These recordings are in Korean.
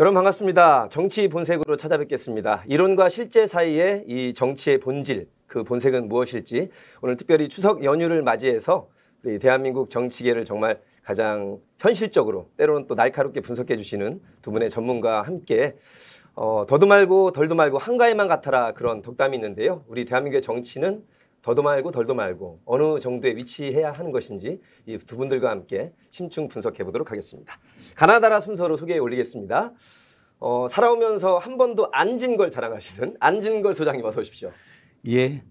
여러분 반갑습니다. 정치 본색으로 찾아뵙겠습니다. 이론과 실제 사이에이 정치의 본질, 그 본색은 무엇일지 오늘 특별히 추석 연휴를 맞이해서 우리 대한민국 정치계를 정말 가장 현실적으로 때로는 또 날카롭게 분석해 주시는 두 분의 전문가와 함께 어, 더도 말고 덜도 말고 한가위만 같아라 그런 덕담이 있는데요. 우리 대한민국의 정치는 더도 말고 덜도 말고 어느 정도에 위치해야 하는 것인지 이 두 분들과 함께 심층 분석해 보도록 하겠습니다. 가나다라 순서로 소개해 올리겠습니다. 어, 살아오면서 한 번도 안진걸 자랑하시는 안진걸 소장님 어서 오십시오. 예.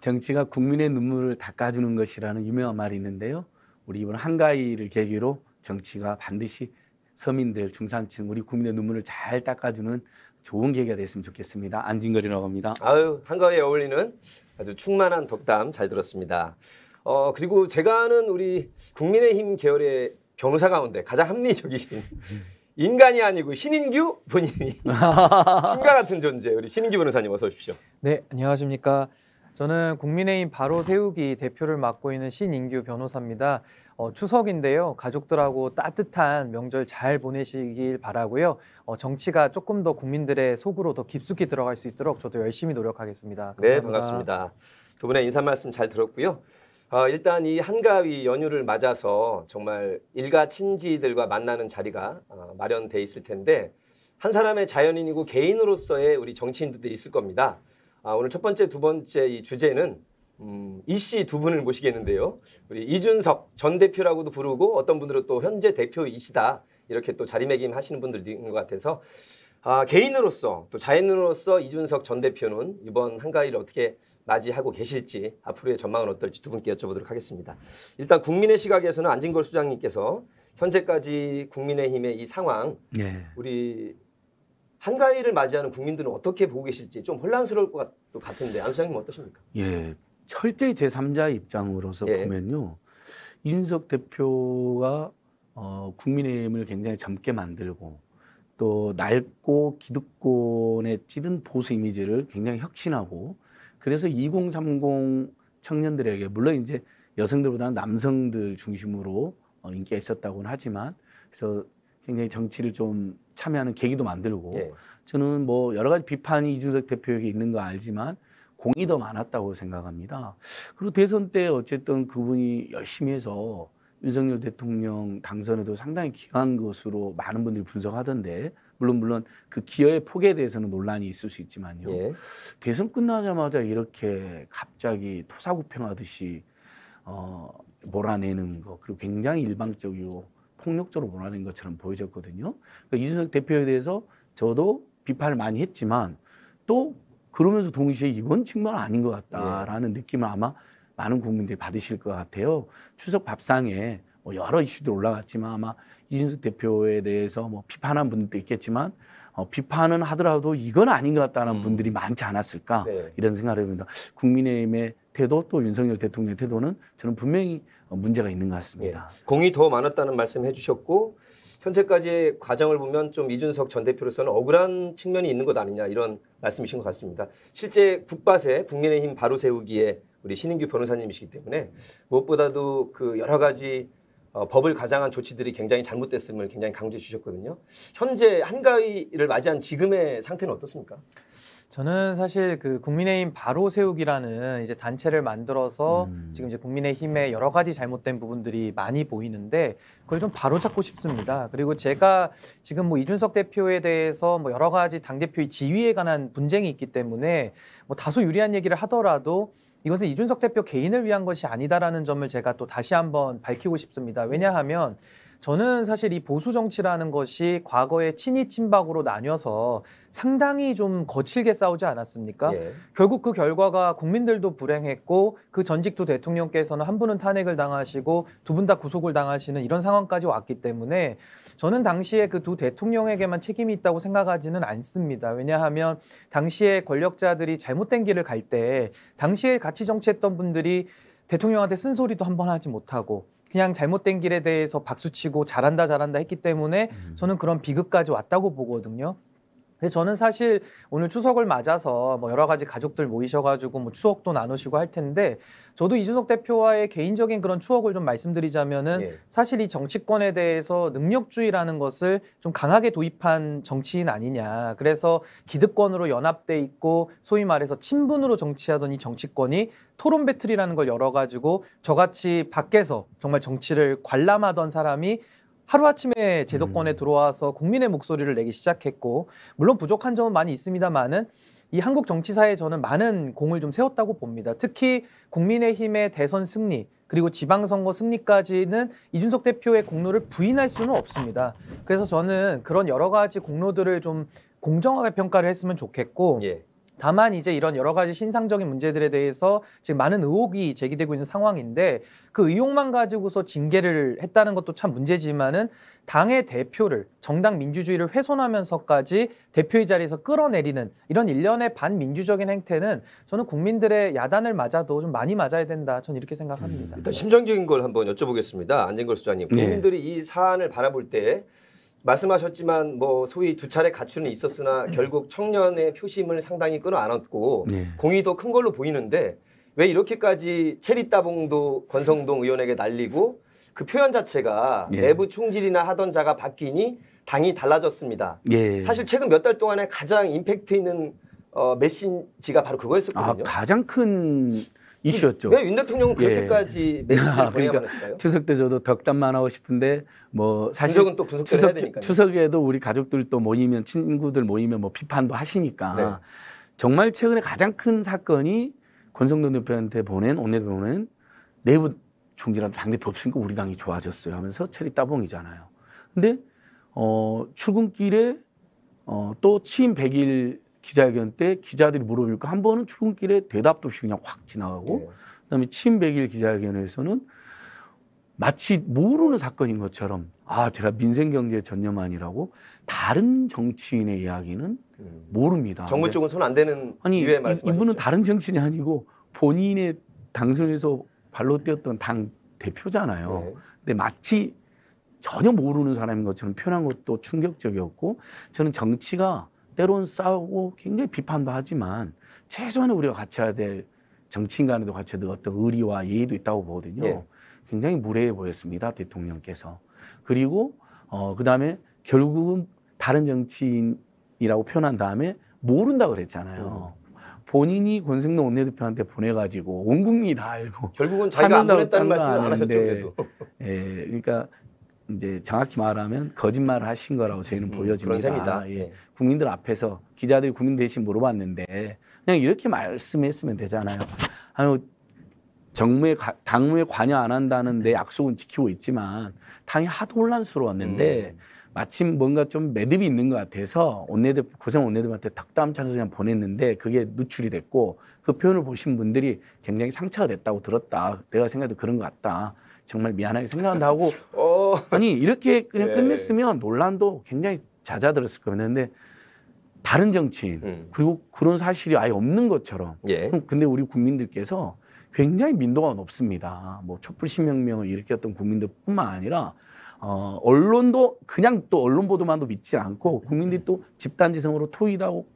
정치가 국민의 눈물을 닦아주는 것이라는 유명한 말이 있는데요. 우리 이번 한가위를 계기로 정치가 반드시 서민들, 중산층, 우리 국민의 눈물을 잘 닦아주는 좋은 계기가 됐으면 좋겠습니다. 안진걸이라고 합니다. 아유, 한가위에 어울리는 아주 충만한 덕담 잘 들었습니다. 어, 그리고 제가 아는 우리 국민의힘 계열의 변호사 가운데 가장 합리적이신 인간이 아니고 신인규 본인이 신과 같은 존재 우리 신인규 변호사님 어서 오십시오. 네 안녕하십니까. 저는 국민의힘 바로 세우기 대표를 맡고 있는 신인규 변호사입니다. 어, 추석인데요. 가족들하고 따뜻한 명절 잘 보내시길 바라고요. 어, 정치가 조금 더 국민들의 속으로 더 깊숙이 들어갈 수 있도록 저도 열심히 노력하겠습니다. 네, 감사합니다. 네, 반갑습니다. 두 분의 인사 말씀 잘 들었고요. 어, 일단 이 한가위 연휴를 맞아서 정말 일가 친지들과 만나는 자리가 어, 마련돼 있을 텐데 한 사람의 자연인이고 개인으로서의 우리 정치인들도 있을 겁니다. 아, 오늘 첫 번째, 두 번째 이 주제는 음, 이 씨 두 분을 모시겠는데요. 우리 이준석 전 대표라고도 부르고 어떤 분들은 또 현재 대표이시다 이렇게 또 자리매김 하시는 분들인 것 같아서 아, 개인으로서 또자연으로서 이준석 전 대표는 이번 한가위를 어떻게 맞이하고 계실지 앞으로의 전망은 어떨지 두 분께 여쭤보도록 하겠습니다. 일단 국민의 시각에서는 안진걸 수장님께서 현재까지 국민의힘의 이 상황 네. 우리 한가위를 맞이하는 국민들은 어떻게 보고 계실지 좀 혼란스러울 것 같, 같은데 안 수장님 어떠십니까? 예, 철저히 제3자의 입장으로서 예. 보면요. 이준석 대표가 어, 국민의힘을 굉장히 젊게 만들고 또 낡고 기득권에 찌든 보수 이미지를 굉장히 혁신하고 그래서 2030 청년들에게 물론 이제 여성들보다는 남성들 중심으로 어, 인기가 있었다고는 하지만 그래서 굉장히 정치를 좀 참여하는 계기도 만들고 예. 저는 뭐 여러 가지 비판이 이준석 대표에게 있는 거 알지만 공이 더 많았다고 생각합니다. 그리고 대선 때 어쨌든 그분이 열심히 해서 윤석열 대통령 당선에도 상당히 기한 것으로 많은 분들이 분석하던데 물론 물론 그 기여의 폭에 대해서는 논란이 있을 수 있지만요. 예. 대선 끝나자마자 이렇게 갑자기 토사구팽하듯이 어, 몰아내는 거 그리고 굉장히 일방적이고 폭력적으로 몰아낸 것처럼 보여졌거든요. 그러니까 이준석 대표에 대해서 저도 비판을 많이 했지만 또 그러면서 동시에 이건 정말 아닌 것 같다라는 네. 느낌을 아마 많은 국민들이 받으실 것 같아요. 추석 밥상에 뭐 여러 이슈도 올라갔지만 아마 이준수 대표에 대해서 뭐 비판한 분도 있겠지만 어, 비판은 하더라도 이건 아닌 것 같다는 음. 분들이 많지 않았을까 네. 이런 생각을 해봅니다. 국민의힘의 태도 또 윤석열 대통령의 태도는 저는 분명히 문제가 있는 것 같습니다. 네. 공이 더 많았다는 말씀 해주셨고 현재까지의 과정을 보면 좀 이준석 전 대표로서는 억울한 측면이 있는 것 아니냐 이런 말씀이신 것 같습니다. 실제 국밭에 국민의힘 바로 세우기에 우리 신인규 변호사님이시기 때문에 무엇보다도 그 여러 가지 어, 법을 가장한 조치들이 굉장히 잘못됐음을 굉장히 강조해 주셨거든요. 현재 한가위를 맞이한 지금의 상태는 어떻습니까? 저는 사실 그 국민의힘 바로 세우기라는 이제 단체를 만들어서 음. 지금 이제 국민의힘에 여러 가지 잘못된 부분들이 많이 보이는데 그걸 좀 바로 잡고 싶습니다. 그리고 제가 지금 뭐 이준석 대표에 대해서 뭐 여러 가지 당 대표의 지위에 관한 분쟁이 있기 때문에 뭐 다소 유리한 얘기를 하더라도 이것은 이준석 대표 개인을 위한 것이 아니다라는 점을 제가 또 다시 한번 밝히고 싶습니다. 왜냐하면 저는 사실 이 보수 정치라는 것이 과거의 친이 친박으로 나뉘어서 상당히 좀 거칠게 싸우지 않았습니까? 예. 결국 그 결과가 국민들도 불행했고 그 전직도 대통령께서는 한 분은 탄핵을 당하시고 두 분 다 구속을 당하시는 이런 상황까지 왔기 때문에 저는 당시에 그 두 대통령에게만 책임이 있다고 생각하지는 않습니다. 왜냐하면 당시에 권력자들이 잘못된 길을 갈 때 당시에 같이 정치했던 분들이 대통령한테 쓴소리도 한 번 하지 못하고 그냥 잘못된 길에 대해서 박수치고 잘한다 잘한다 했기 때문에 음. 저는 그런 비극까지 왔다고 보거든요. 근데 저는 사실 오늘 추석을 맞아서 뭐 여러 가지 가족들 모이셔가지고 뭐 추억도 나누시고 할 텐데 저도 이준석 대표와의 개인적인 그런 추억을 좀 말씀드리자면은 예. 사실 이 정치권에 대해서 능력주의라는 것을 좀 강하게 도입한 정치인 아니냐. 그래서 기득권으로 연합돼 있고 소위 말해서 친분으로 정치하던 이 정치권이 토론 배틀이라는 걸 열어가지고 저같이 밖에서 정말 정치를 관람하던 사람이 하루아침에 제도권에 음. 들어와서 국민의 목소리를 내기 시작했고 물론 부족한 점은 많이 있습니다만은 이 한국 정치사에 저는 많은 공을 좀 세웠다고 봅니다. 특히 국민의힘의 대선 승리 그리고 지방선거 승리까지는 이준석 대표의 공로를 부인할 수는 없습니다. 그래서 저는 그런 여러 가지 공로들을 좀 공정하게 평가를 했으면 좋겠고 예. 다만 이제 이런 여러 가지 신상적인 문제들에 대해서 지금 많은 의혹이 제기되고 있는 상황인데 그 의혹만 가지고서 징계를 했다는 것도 참 문제지만은 당의 대표를 정당 민주주의를 훼손하면서까지 대표의 자리에서 끌어내리는 이런 일련의 반민주적인 행태는 저는 국민들의 야단을 맞아도 좀 많이 맞아야 된다. 저는 이렇게 생각합니다. 일단 심정적인 걸 한번 여쭤보겠습니다. 안진걸 수장님. 네. 국민들이 네. 이 사안을 바라볼 때 말씀하셨지만 뭐 소위 두 차례 가출은 있었으나 음. 결국 청년의 표심을 상당히 끌어안았고 네. 공의도 큰 걸로 보이는데 왜 이렇게까지 체리 따봉도 권성동 의원에게 날리고 그 표현 자체가 예. 내부 총질이나 하던 자가 바뀌니 당이 달라졌습니다. 예. 사실 최근 몇 달 동안에 가장 임팩트 있는 어, 메신지가 바로 그거였었거든요. 아, 가장 큰 이슈였죠. 왜 윤대통령 예. 그렇게까지 예. 메시지를 그러니까 했을까요? 추석 때 저도 덕담만 하고 싶은데 뭐 사실 분석은 또 분석 추석, 추석에도 우리 가족들 또 모이면 친구들 모이면 뭐 비판도 하시니까 네. 정말 최근에 가장 큰 사건이 권성동 대표한테 보낸 원내 보낸 내부 총질한 당대표 없으니까 우리 당이 좋아졌어요 하면서 체리 따봉이잖아요. 근데 어 출근길에 어또 취임 100일 기자회견 때 기자들이 물어보니까 한 번은 출근길에 대답도 없이 그냥 확 지나가고 네. 그다음에 친백일 기자회견에서는 마치 모르는 사건인 것처럼 아 제가 민생 경제 전념 안이라고 다른 정치인의 이야기는 음. 모릅니다. 정부 쪽은 손안 대는 아니 이유의 말씀 이분은 다른 정치인이 아니고 본인의 당선에서 발로 뛰었던 당 대표잖아요. 네. 근데 마치 전혀 모르는 사람인 것처럼 표현한 것도 충격적이었고 저는 정치가 때론 싸우고 굉장히 비판도 하지만 최소한의 우리가 갖춰야 될 정치인 간에도 갖춰야 될 어떤 의리와 예의도 있다고 보거든요. 예. 굉장히 무례해 보였습니다. 대통령께서. 그리고 어, 그 다음에 결국은 다른 정치인이라고 표현한 다음에 모른다 고 그랬잖아요. 음. 본인이 권승동 원내대표한테 보내가지고 온 국민이 다 알고 결국은 자기가 안 보냈다는 말씀을 안 하셨죠. 예, 그러니까 이제 정확히 말하면 거짓말을 하신 거라고 저희는 음, 보여집니다. 예. 네. 국민들 앞에서 기자들이 국민 대신 물어봤는데 그냥 이렇게 말씀했으면 되잖아요. 아유 정무에 당무에 관여 안 한다는데 약속은 지키고 있지만 당이 하도 혼란스러웠는데 음. 마침 뭔가 좀 매듭이 있는 것 같아서 원내대표 고생 원내대표한테 덕담 찬서 그냥 보냈는데 그게 누출이 됐고 그 표현을 보신 분들이 굉장히 상처가 됐다고 들었다. 내가 생각해도 그런 것 같다. 정말 미안하게 생각한다 하고 어, 아니 이렇게 그냥 예. 끝냈으면 논란도 굉장히 잦아들었을 겁니다. 근데 다른 정치인 음. 그리고 그런 사실이 아예 없는 것처럼. 예. 근데 우리 국민들께서 굉장히 민도가 높습니다. 뭐 촛불 신명명을 일으켰던 국민들뿐만 아니라 어, 언론도 그냥 또 언론 보도만도 믿지 않고 국민들이 또 집단지성으로 토의하고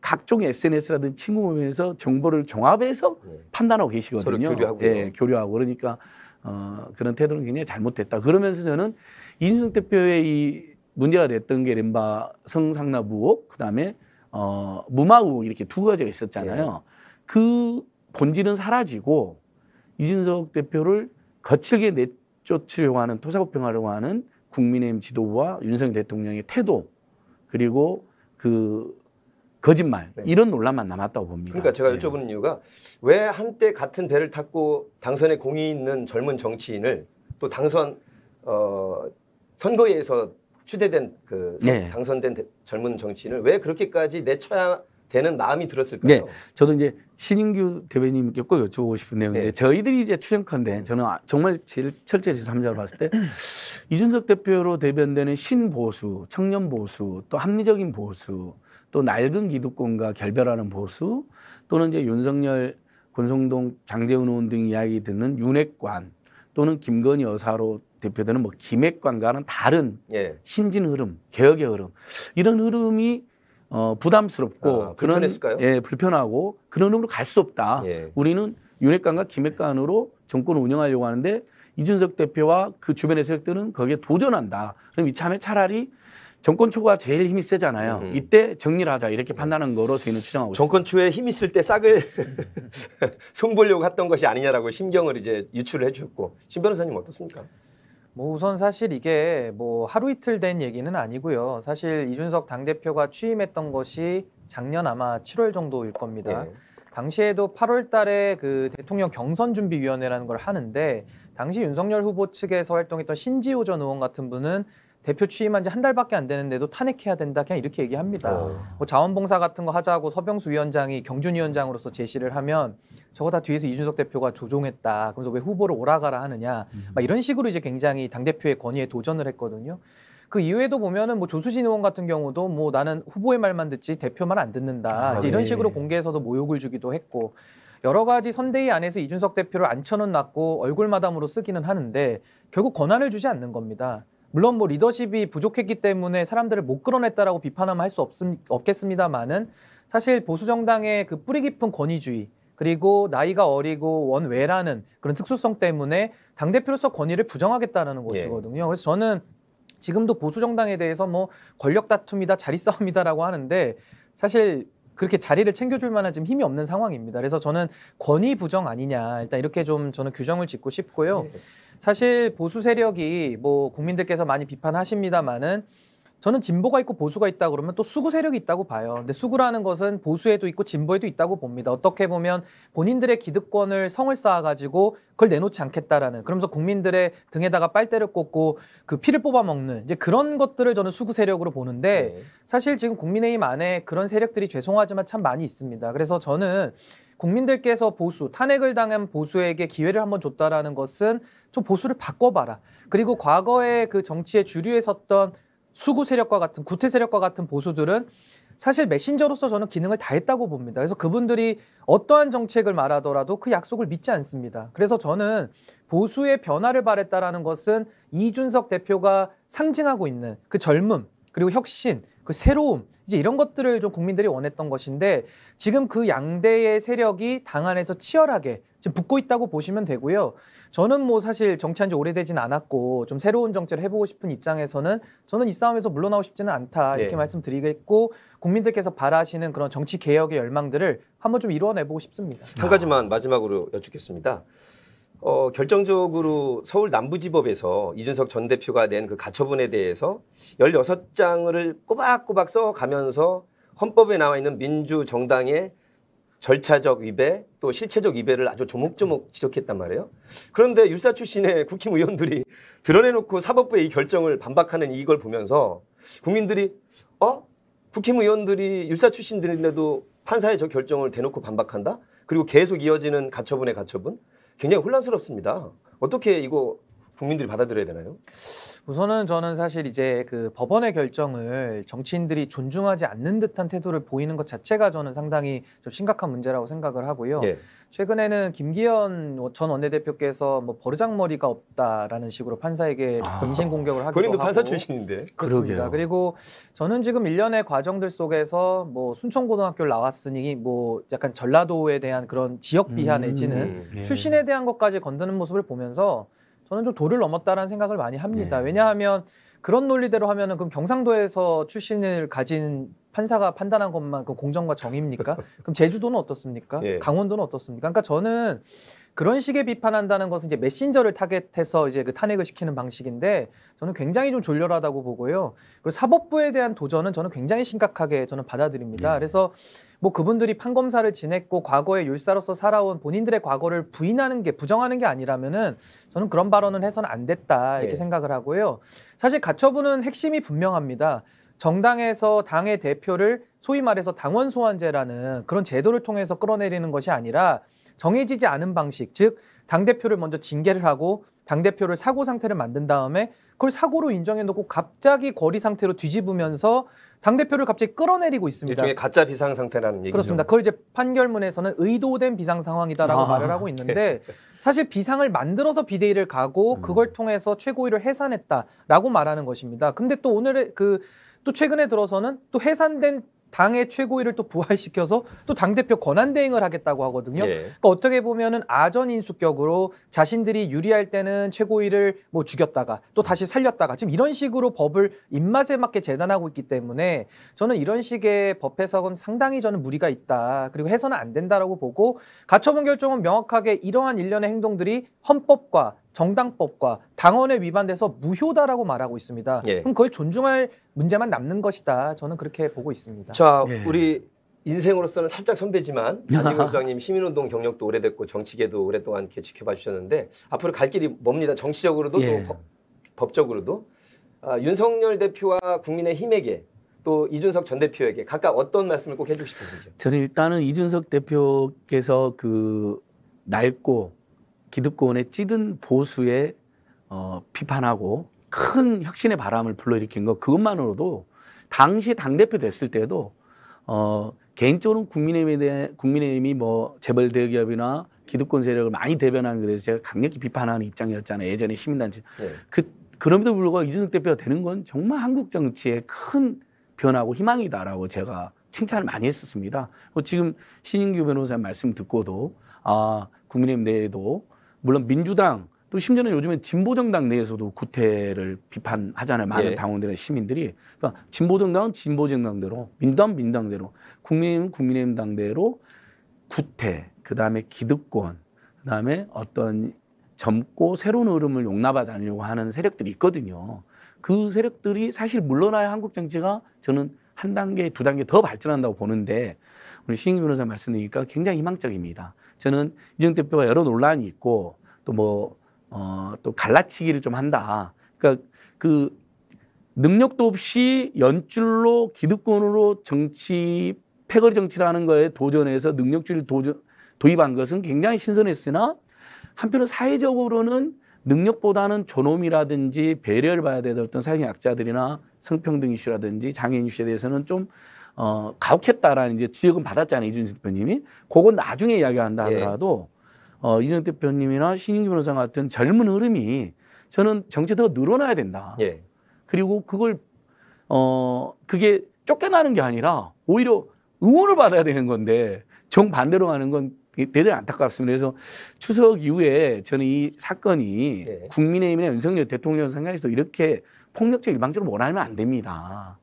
각종 SNS라든지 친구 보에서 정보를 종합해서 예. 판단하고 계시거든요. 서로 교류하고. 예, 교류하고 그러니까 어, 그런 태도는 굉장히 잘못됐다. 그러면서 저는 이준석 대표의 이 문제가 됐던 게 렌바 성상납 의혹, 그 다음에 어, 무마 의혹 이렇게 두 가지가 있었잖아요. 예. 그 본질은 사라지고 이준석 대표를 거칠게 내쫓으려고 하는 토사구평하려고 하는 국민의힘 지도부와 윤석열 대통령의 태도 그리고 그 거짓말 네. 이런 논란만 남았다고 봅니다. 그러니까 제가 예. 여쭤보는 네. 이유가 왜 한때 같은 배를 탔고 당선에 공이 있는 젊은 정치인을 또 당선 어, 선거에서 추대된 그 네. 당선된 대, 젊은 정치인을 왜 그렇게까지 내쳐야 되는 마음이 들었을까요? 네, 저도 이제 신인규 대변인님께 꼭 여쭤보고 싶은 내용인데 네. 저희들이 이제 추정컨대 저는 아, 정말 철저히 삼자로 봤을 때 이준석 대표로 대변되는 신보수, 청년 보수, 또 합리적인 보수 또 낡은 기득권과 결별하는 보수 또는 이제 윤석열 권성동 장재훈 의원 등 이야기 듣는 윤핵관 또는 김건희 여사로 대표되는 뭐 김핵관과는 다른 예. 신진 흐름, 개혁의 흐름 이런 흐름이 어, 부담스럽고 아, 그런 불편했을까요? 예 불편하고 그런 흐름으로 갈 수 없다. 예. 우리는 윤핵관과 김핵관으로 정권을 운영하려고 하는데 이준석 대표와 그 주변의 세력들은 거기에 도전한다. 그럼 이참에 차라리 정권 초가 제일 힘이 세잖아요. 음. 이때 정리를 하자 이렇게 판단하는 거로 저희는 추정하고 정권 있습니다. 정권 초에 힘 있을 때 싹을 손보려고 했던 것이 아니냐라고 심경을 이제 유출을 해주셨고 신 변호사님 어떻습니까? 뭐 우선 사실 이게 뭐 하루 이틀 된 얘기는 아니고요. 사실 이준석 당 대표가 취임했던 것이 작년 아마 7월 정도일 겁니다. 네. 당시에도 8월 달에 그 대통령 경선 준비위원회라는 걸 하는데 당시 윤석열 후보 측에서 활동했던 신지호 전 의원 같은 분은 대표 취임한 지 한 달밖에 안 되는데도 탄핵해야 된다 그냥 이렇게 얘기합니다. 어. 뭐 자원봉사 같은 거 하자고 서병수 위원장이 경준 위원장으로서 제시를 하면 저거 다 뒤에서 이준석 대표가 조종했다. 그래서 왜 후보를 오라가라 하느냐. 음. 막 이런 식으로 이제 굉장히 당 대표의 권위에 도전을 했거든요. 그이후에도 보면은 뭐 조수진 의원 같은 경우도 뭐 나는 후보의 말만 듣지 대표만 안 듣는다. 아, 이제 이런 네. 식으로 공개해서도 모욕을 주기도 했고 여러 가지 선대위 안에서 이준석 대표를 앉혀놓고 얼굴 마담으로 쓰기는 하는데 결국 권한을 주지 않는 겁니다. 물론 뭐 리더십이 부족했기 때문에 사람들을 못 끌어냈다라고 비판하면 할 수 없겠습니다만은 사실 보수 정당의 그 뿌리 깊은 권위주의 그리고 나이가 어리고 원외라는 그런 특수성 때문에 당 대표로서 권위를 부정하겠다라는 예. 것이거든요. 예. 그래서 저는 지금도 보수 정당에 대해서 뭐 권력 다툼이다 자리 싸움이다라고 하는데 사실 그렇게 자리를 챙겨줄 만한 지금 힘이 없는 상황입니다. 그래서 저는 권위 부정 아니냐 일단 이렇게 좀 저는 규정을 짓고 싶고요. 네. 사실 보수 세력이 뭐 국민들께서 많이 비판하십니다만은 저는 진보가 있고 보수가 있다 그러면 또 수구 세력이 있다고 봐요. 근데 수구라는 것은 보수에도 있고 진보에도 있다고 봅니다. 어떻게 보면 본인들의 기득권을 성을 쌓아가지고 그걸 내놓지 않겠다라는 그러면서 국민들의 등에다가 빨대를 꽂고 그 피를 뽑아 먹는 이제 그런 것들을 저는 수구 세력으로 보는데 네. 사실 지금 국민의힘 안에 그런 세력들이 죄송하지만 참 많이 있습니다. 그래서 저는 국민들께서 보수 탄핵을 당한 보수에게 기회를 한번 줬다라는 것은 좀 보수를 바꿔봐라. 그리고 과거에 그 정치의 주류에 섰던 수구 세력과 같은 구태 세력과 같은 보수들은 사실 메신저로서 저는 기능을 다 했다고 봅니다. 그래서 그분들이 어떠한 정책을 말하더라도 그 약속을 믿지 않습니다. 그래서 저는 보수의 변화를 바랬다라는 것은 이준석 대표가 상징하고 있는 그 젊음 그리고 혁신 그 새로움 이제 이런 것들을 좀 국민들이 원했던 것인데 지금 그 양대의 세력이 당 안에서 치열하게 지금 붙고 있다고 보시면 되고요. 저는 뭐 사실 정치한 지 오래되진 않았고 좀 새로운 정치를 해보고 싶은 입장에서는 저는 이 싸움에서 물러나고 싶지는 않다 예. 이렇게 네. 말씀드리겠고 국민들께서 바라시는 그런 정치 개혁의 열망들을 한번 좀 이루어내보고 싶습니다. 한 가지만 마지막으로 여쭙겠습니다. 어, 결정적으로 서울 남부지법에서 이준석 전 대표가 낸 그 가처분에 대해서 16장을 꼬박꼬박 써가면서 헌법에 나와 있는 민주정당의 절차적 위배 또 실체적 위배를 아주 조목조목 지적했단 말이에요. 그런데 율사 출신의 국힘 의원들이 드러내놓고 사법부의 이 결정을 반박하는 이걸 보면서 국민들이 어 국힘 의원들이 율사 출신들인데도 판사의 저 결정을 대놓고 반박한다? 그리고 계속 이어지는 가처분의 가처분 굉장히 혼란스럽습니다. 어떻게 이거 국민들이 받아들여야 되나요? 우선은 저는 사실 이제 그 법원의 결정을 정치인들이 존중하지 않는 듯한 태도를 보이는 것 자체가 저는 상당히 좀 심각한 문제라고 생각을 하고요. 예. 최근에는 김기현 전 원내대표께서 뭐 버르장머리가 없다라는 식으로 판사에게 아, 인신 공격을 하기도 본인도 하고 판사 출신인데 그렇습니다. 그러게요. 그리고 저는 지금 일련의 과정들 속에서 뭐 순천고등학교를 나왔으니 뭐 약간 전라도에 대한 그런 지역 비하 내지는 음, 예. 출신에 대한 것까지 건드는 모습을 보면서 저는 좀 도를 넘었다라는 생각을 많이 합니다. 네. 왜냐하면 그런 논리대로 하면은 그럼 경상도에서 출신을 가진 판사가 판단한 것만 그 공정과 정입니까? 그럼 제주도는 어떻습니까? 예. 강원도는 어떻습니까? 그러니까 저는 그런 식의 비판한다는 것은 이제 메신저를 타겟해서 이제 그 탄핵을 시키는 방식인데 저는 굉장히 좀 졸렬하다고 보고요. 그리고 사법부에 대한 도전은 저는 굉장히 심각하게 저는 받아들입니다. 예. 그래서 뭐 그분들이 판검사를 지냈고 과거의 율사로서 살아온 본인들의 과거를 부인하는 게 부정하는 게 아니라면은 저는 그런 발언은 해서는 안 됐다 이렇게 네. 생각을 하고요. 사실 가처분은 핵심이 분명합니다. 정당에서 당의 대표를 소위 말해서 당원 소환제라는 그런 제도를 통해서 끌어내리는 것이 아니라 정해지지 않은 방식, 즉 당대표를 먼저 징계를 하고 당대표를 사고 상태를 만든 다음에 그걸 사고로 인정해놓고 갑자기 거리 상태로 뒤집으면서 당 대표를 갑자기 끌어내리고 있습니다. 일종 가짜 비상 상태라는 얘기죠. 그렇습니다. 그걸 이제 판결문에서는 의도된 비상 상황이다라고 아. 말을 하고 있는데 사실 비상을 만들어서 비대위를 가고 음. 그걸 통해서 최고위를 해산했다라고 말하는 것입니다. 근데 또 오늘의 그 또 최근에 들어서는 또 해산된 당의 최고위를 또 부활시켜서 또 당대표 권한대행을 하겠다고 하거든요. 예. 그러니까 어떻게 보면은 아전인수격으로 자신들이 유리할 때는 최고위를 뭐 죽였다가 또 다시 살렸다가 지금 이런 식으로 법을 입맛에 맞게 재단하고 있기 때문에 저는 이런 식의 법 해석은 상당히 저는 무리가 있다. 그리고 해서는 안 된다라고 보고 가처분 결정은 명확하게 이러한 일련의 행동들이 헌법과 정당법과 당원에 위반돼서 무효다라고 말하고 있습니다. 예. 그럼 그걸 존중할 문제만 남는 것이다. 저는 그렇게 보고 있습니다. 자, 예. 우리 인생으로서는 살짝 선배지만 안진걸 소장님 시민운동 경력도 오래됐고 정치계도 오랫동안 이렇게 지켜봐 주셨는데 앞으로 갈 길이 멉니다. 정치적으로도 예. 또 법, 적으로도 아, 윤석열 대표와 국민의힘에게 또 이준석 전 대표에게 각각 어떤 말씀을 꼭 해주고 싶으신요 저는 일단은 이준석 대표께서 그 낡고 기득권에 찌든 보수에 어, 비판하고 큰 혁신의 바람을 불러일으킨 것 그것만으로도 당시 당 대표 됐을 때도 어, 개인적으로는 국민의힘에 대해 국민의힘이 뭐 재벌 대기업이나 기득권 세력을 많이 대변하는 것에 대해서 제가 강력히 비판하는 입장이었잖아요 예전에 시민단체 네. 그 그럼에도 불구하고 이준석 대표가 되는 건 정말 한국 정치의 큰 변화고 희망이다라고 제가 칭찬을 많이 했었습니다. 뭐 지금 신인규 변호사님 말씀 듣고도 아 국민의힘 내에도 물론 민주당 또 심지어는 요즘에 진보정당 내에서도 구태를 비판하잖아요. 많은 예. 당원들의 시민들이. 그러니까 진보정당은 진보정당대로, 민당 민당대로, 국민의힘 국민의힘 당대로 구태, 그 다음에 기득권, 그 다음에 어떤 젊고 새로운 흐름을 용납하려고 지않으 하는 세력들이 있거든요. 그 세력들이 사실 물러나야 한국 정치가 저는 한 단계, 두 단계 더 발전한다고 보는데 우리 신경 변호사 말씀드리니까 굉장히 희망적입니다. 저는 이정 대표가 여러 논란이 있고 또 뭐, 어, 또 갈라치기를 좀 한다. 그러니까 그 능력도 없이 연줄로 기득권으로 정치, 패거리 정치라는 거에 도전해서 능력주의를 도전, 도입한 것은 굉장히 신선했으나 한편으로 사회적으로는 능력보다는 존엄이라든지 배려를 봐야 되던 사회 약자들이나 성평등 이슈라든지 장애인 이슈에 대해서는 좀 어, 가혹했다라는 이제 지역은 받았잖아요. 이준석 대표님이. 그건 나중에 이야기한다 예. 하더라도 예. 어, 이준석 대표님이나 신인기 변호사 같은 젊은 흐름이 저는 정치도가 늘어나야 된다. 예. 그리고 그걸 어, 그게 쫓겨나는 게 아니라 오히려 응원을 받아야 되는 건데 정반대로 가는 건 대단히 안타깝습니다. 그래서 추석 이후에 저는 이 사건이 네. 국민의힘이나 윤석열 대통령 생각에서도 이렇게 폭력적 일방적으로 원하면안 됩니다.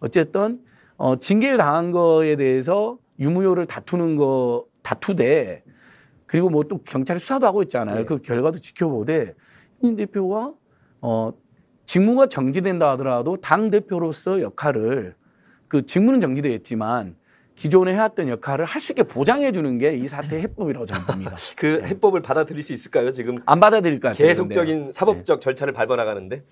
어쨌든 어, 징계를 당한 거에 대해서 유무효를 다투는 거 다투되 그리고 뭐 또 경찰이 수사도 하고 있잖아요. 네. 그 결과도 지켜보되 이 대표가 어, 직무가 정지된다 하더라도 당 대표로서 역할을 그 직무는 정지되었지만 기존에 해왔던 역할을 할 수 있게 보장해 주는 게 이 사태의 해법이라고 저는 봅니다. 그 네. 해법을 받아들일 수 있을까요? 지금 안 받아들일 것 같아요. 계속적인 근데요. 사법적 네. 절차를 밟아나가는데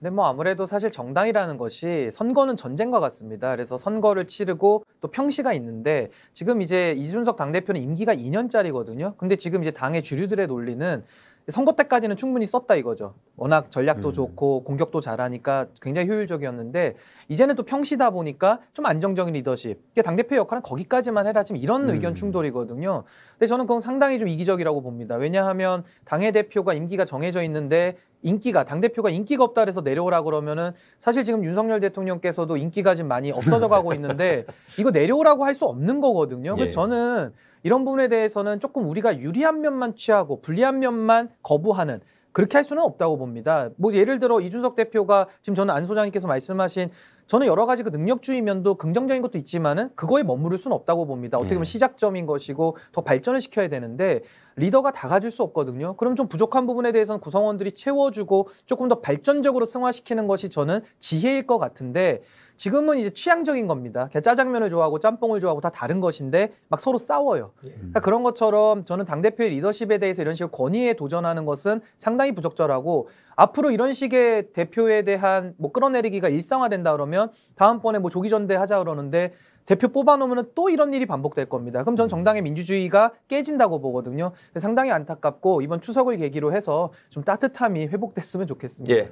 네, 뭐 아무래도 사실 정당이라는 것이 선거는 전쟁과 같습니다. 그래서 선거를 치르고 또 평시가 있는데 지금 이제 이준석 당대표는 임기가 2년짜리거든요. 근데 지금 이제 당의 주류들의 논리는 선거 때까지는 충분히 썼다 이거죠. 워낙 전략도 음. 좋고 공격도 잘하니까 굉장히 효율적이었는데 이제는 또 평시다 보니까 좀 안정적인 리더십. 당 대표 역할은 거기까지만 해라 지금 이런 음. 의견 충돌이거든요. 근데 저는 그건 상당히 좀 이기적이라고 봅니다. 왜냐하면 당의 대표가 임기가 정해져 있는데 인기가 당 대표가 인기가 없다 그래서 내려오라 그러면은 사실 지금 윤석열 대통령께서도 인기가 지금 많이 없어져 가고 있는데 이거 내려오라고 할 수 없는 거거든요. 그래서 예. 저는 이런 부분에 대해서는 조금 우리가 유리한 면만 취하고 불리한 면만 거부하는 그렇게 할 수는 없다고 봅니다. 뭐 예를 들어 이준석 대표가 지금 저는 안 소장님께서 말씀하신 저는 여러 가지 그 능력주의 면도 긍정적인 것도 있지만은 그거에 머무를 수는 없다고 봅니다. 어떻게 보면 네. 시작점인 것이고 더 발전을 시켜야 되는데 리더가 다 가질 수 없거든요. 그럼 좀 부족한 부분에 대해서는 구성원들이 채워주고 조금 더 발전적으로 승화시키는 것이 저는 지혜일 것 같은데 지금은 이제 취향적인 겁니다. 걔 짜장면을 좋아하고 짬뽕을 좋아하고 다 다른 것인데 막 서로 싸워요. 예. 그러니까 그런 것처럼 저는 당대표의 리더십에 대해서 이런 식으로 권위에 도전하는 것은 상당히 부적절하고 앞으로 이런 식의 대표에 대한 뭐 끌어내리기가 일상화된다 그러면 다음번에 뭐 조기전대 하자 그러는데 대표 뽑아놓으면 또 이런 일이 반복될 겁니다. 그럼 전 음. 정당의 민주주의가 깨진다고 보거든요. 상당히 안타깝고 이번 추석을 계기로 해서 좀 따뜻함이 회복됐으면 좋겠습니다. 예.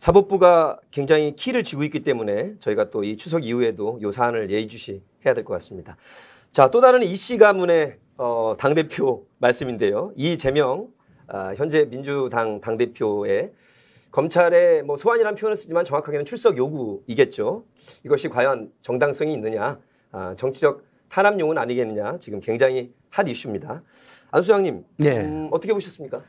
사법부가 굉장히 키를 쥐고 있기 때문에 저희가 또 이 추석 이후에도 요 사안을 예의주시 해야 될 것 같습니다. 자, 또 다른 이씨 가문의 어, 당대표 말씀인데요. 이재명 아, 현재 민주당 당대표의 검찰의 뭐 소환이라는 표현을 쓰지만 정확하게는 출석 요구이겠죠. 이것이 과연 정당성이 있느냐 아, 정치적 탄압용은 아니겠느냐 지금 굉장히 핫 이슈입니다. 안수장님 네. 음, 어떻게 보셨습니까?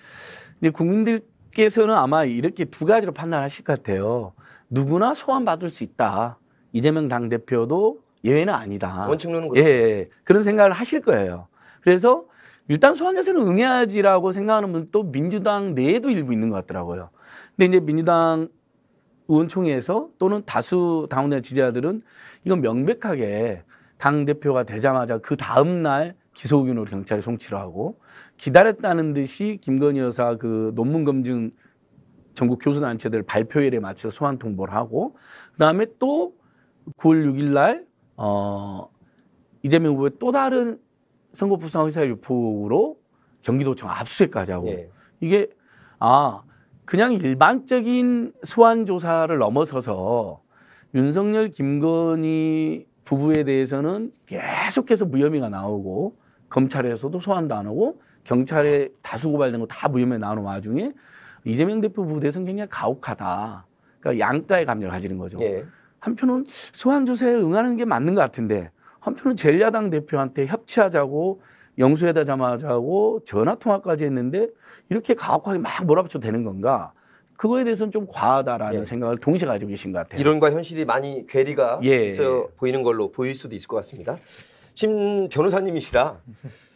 네, 국민들께서는 아마 이렇게 두 가지로 판단하실 것 같아요. 누구나 소환받을 수 있다. 이재명 당대표도 예외는 아니다. 원칙론은 예, 그렇죠. 예, 그런 생각을 하실 거예요. 그래서 일단 소환해서는 응해야지라고 생각하는 분도 민주당 내에도 일부 있는 것 같더라고요. 근데 이제 민주당 의원총회에서 또는 다수 당원의 지지자들은 이건 명백하게 당 대표가 되자마자 그 다음 날기소균견으로 경찰에 송치를 하고 기다렸다는 듯이 김건희 여사 그 논문 검증 전국 교수 단체들 발표일에 맞춰서 소환 통보를 하고 그다음에 또 9월 6일 날 어, 이재명 후보의 또 다른 선거법상 의사 유포로 경기도청 압수수색까지 하고 예. 이게 아 그냥 일반적인 소환 조사를 넘어서서 윤석열 김건희 부부에 대해서는 계속해서 무혐의가 나오고 검찰에서도 소환도 안 하고 경찰에 다수 고발된 거 다 무혐의 나오는 와중에 이재명 대표 부부 대선 굉장히 가혹하다. 그러니까 양가의 감정을 가지는 거죠. 예. 한편은 소환 조사에 응하는 게 맞는 것 같은데 한편은 젤야당 대표한테 협치하자고 영수회다 자마자고 전화 통화까지 했는데 이렇게 가혹하게 막 몰아붙여 되는 건가? 그거에 대해서는 좀 과하다라는 예. 생각을 동시에 가지고 계신 것 같아요. 이론과 현실이 많이 괴리가 예. 있어 보이는 걸로 보일 수도 있을 것 같습니다. 심 변호사님이시라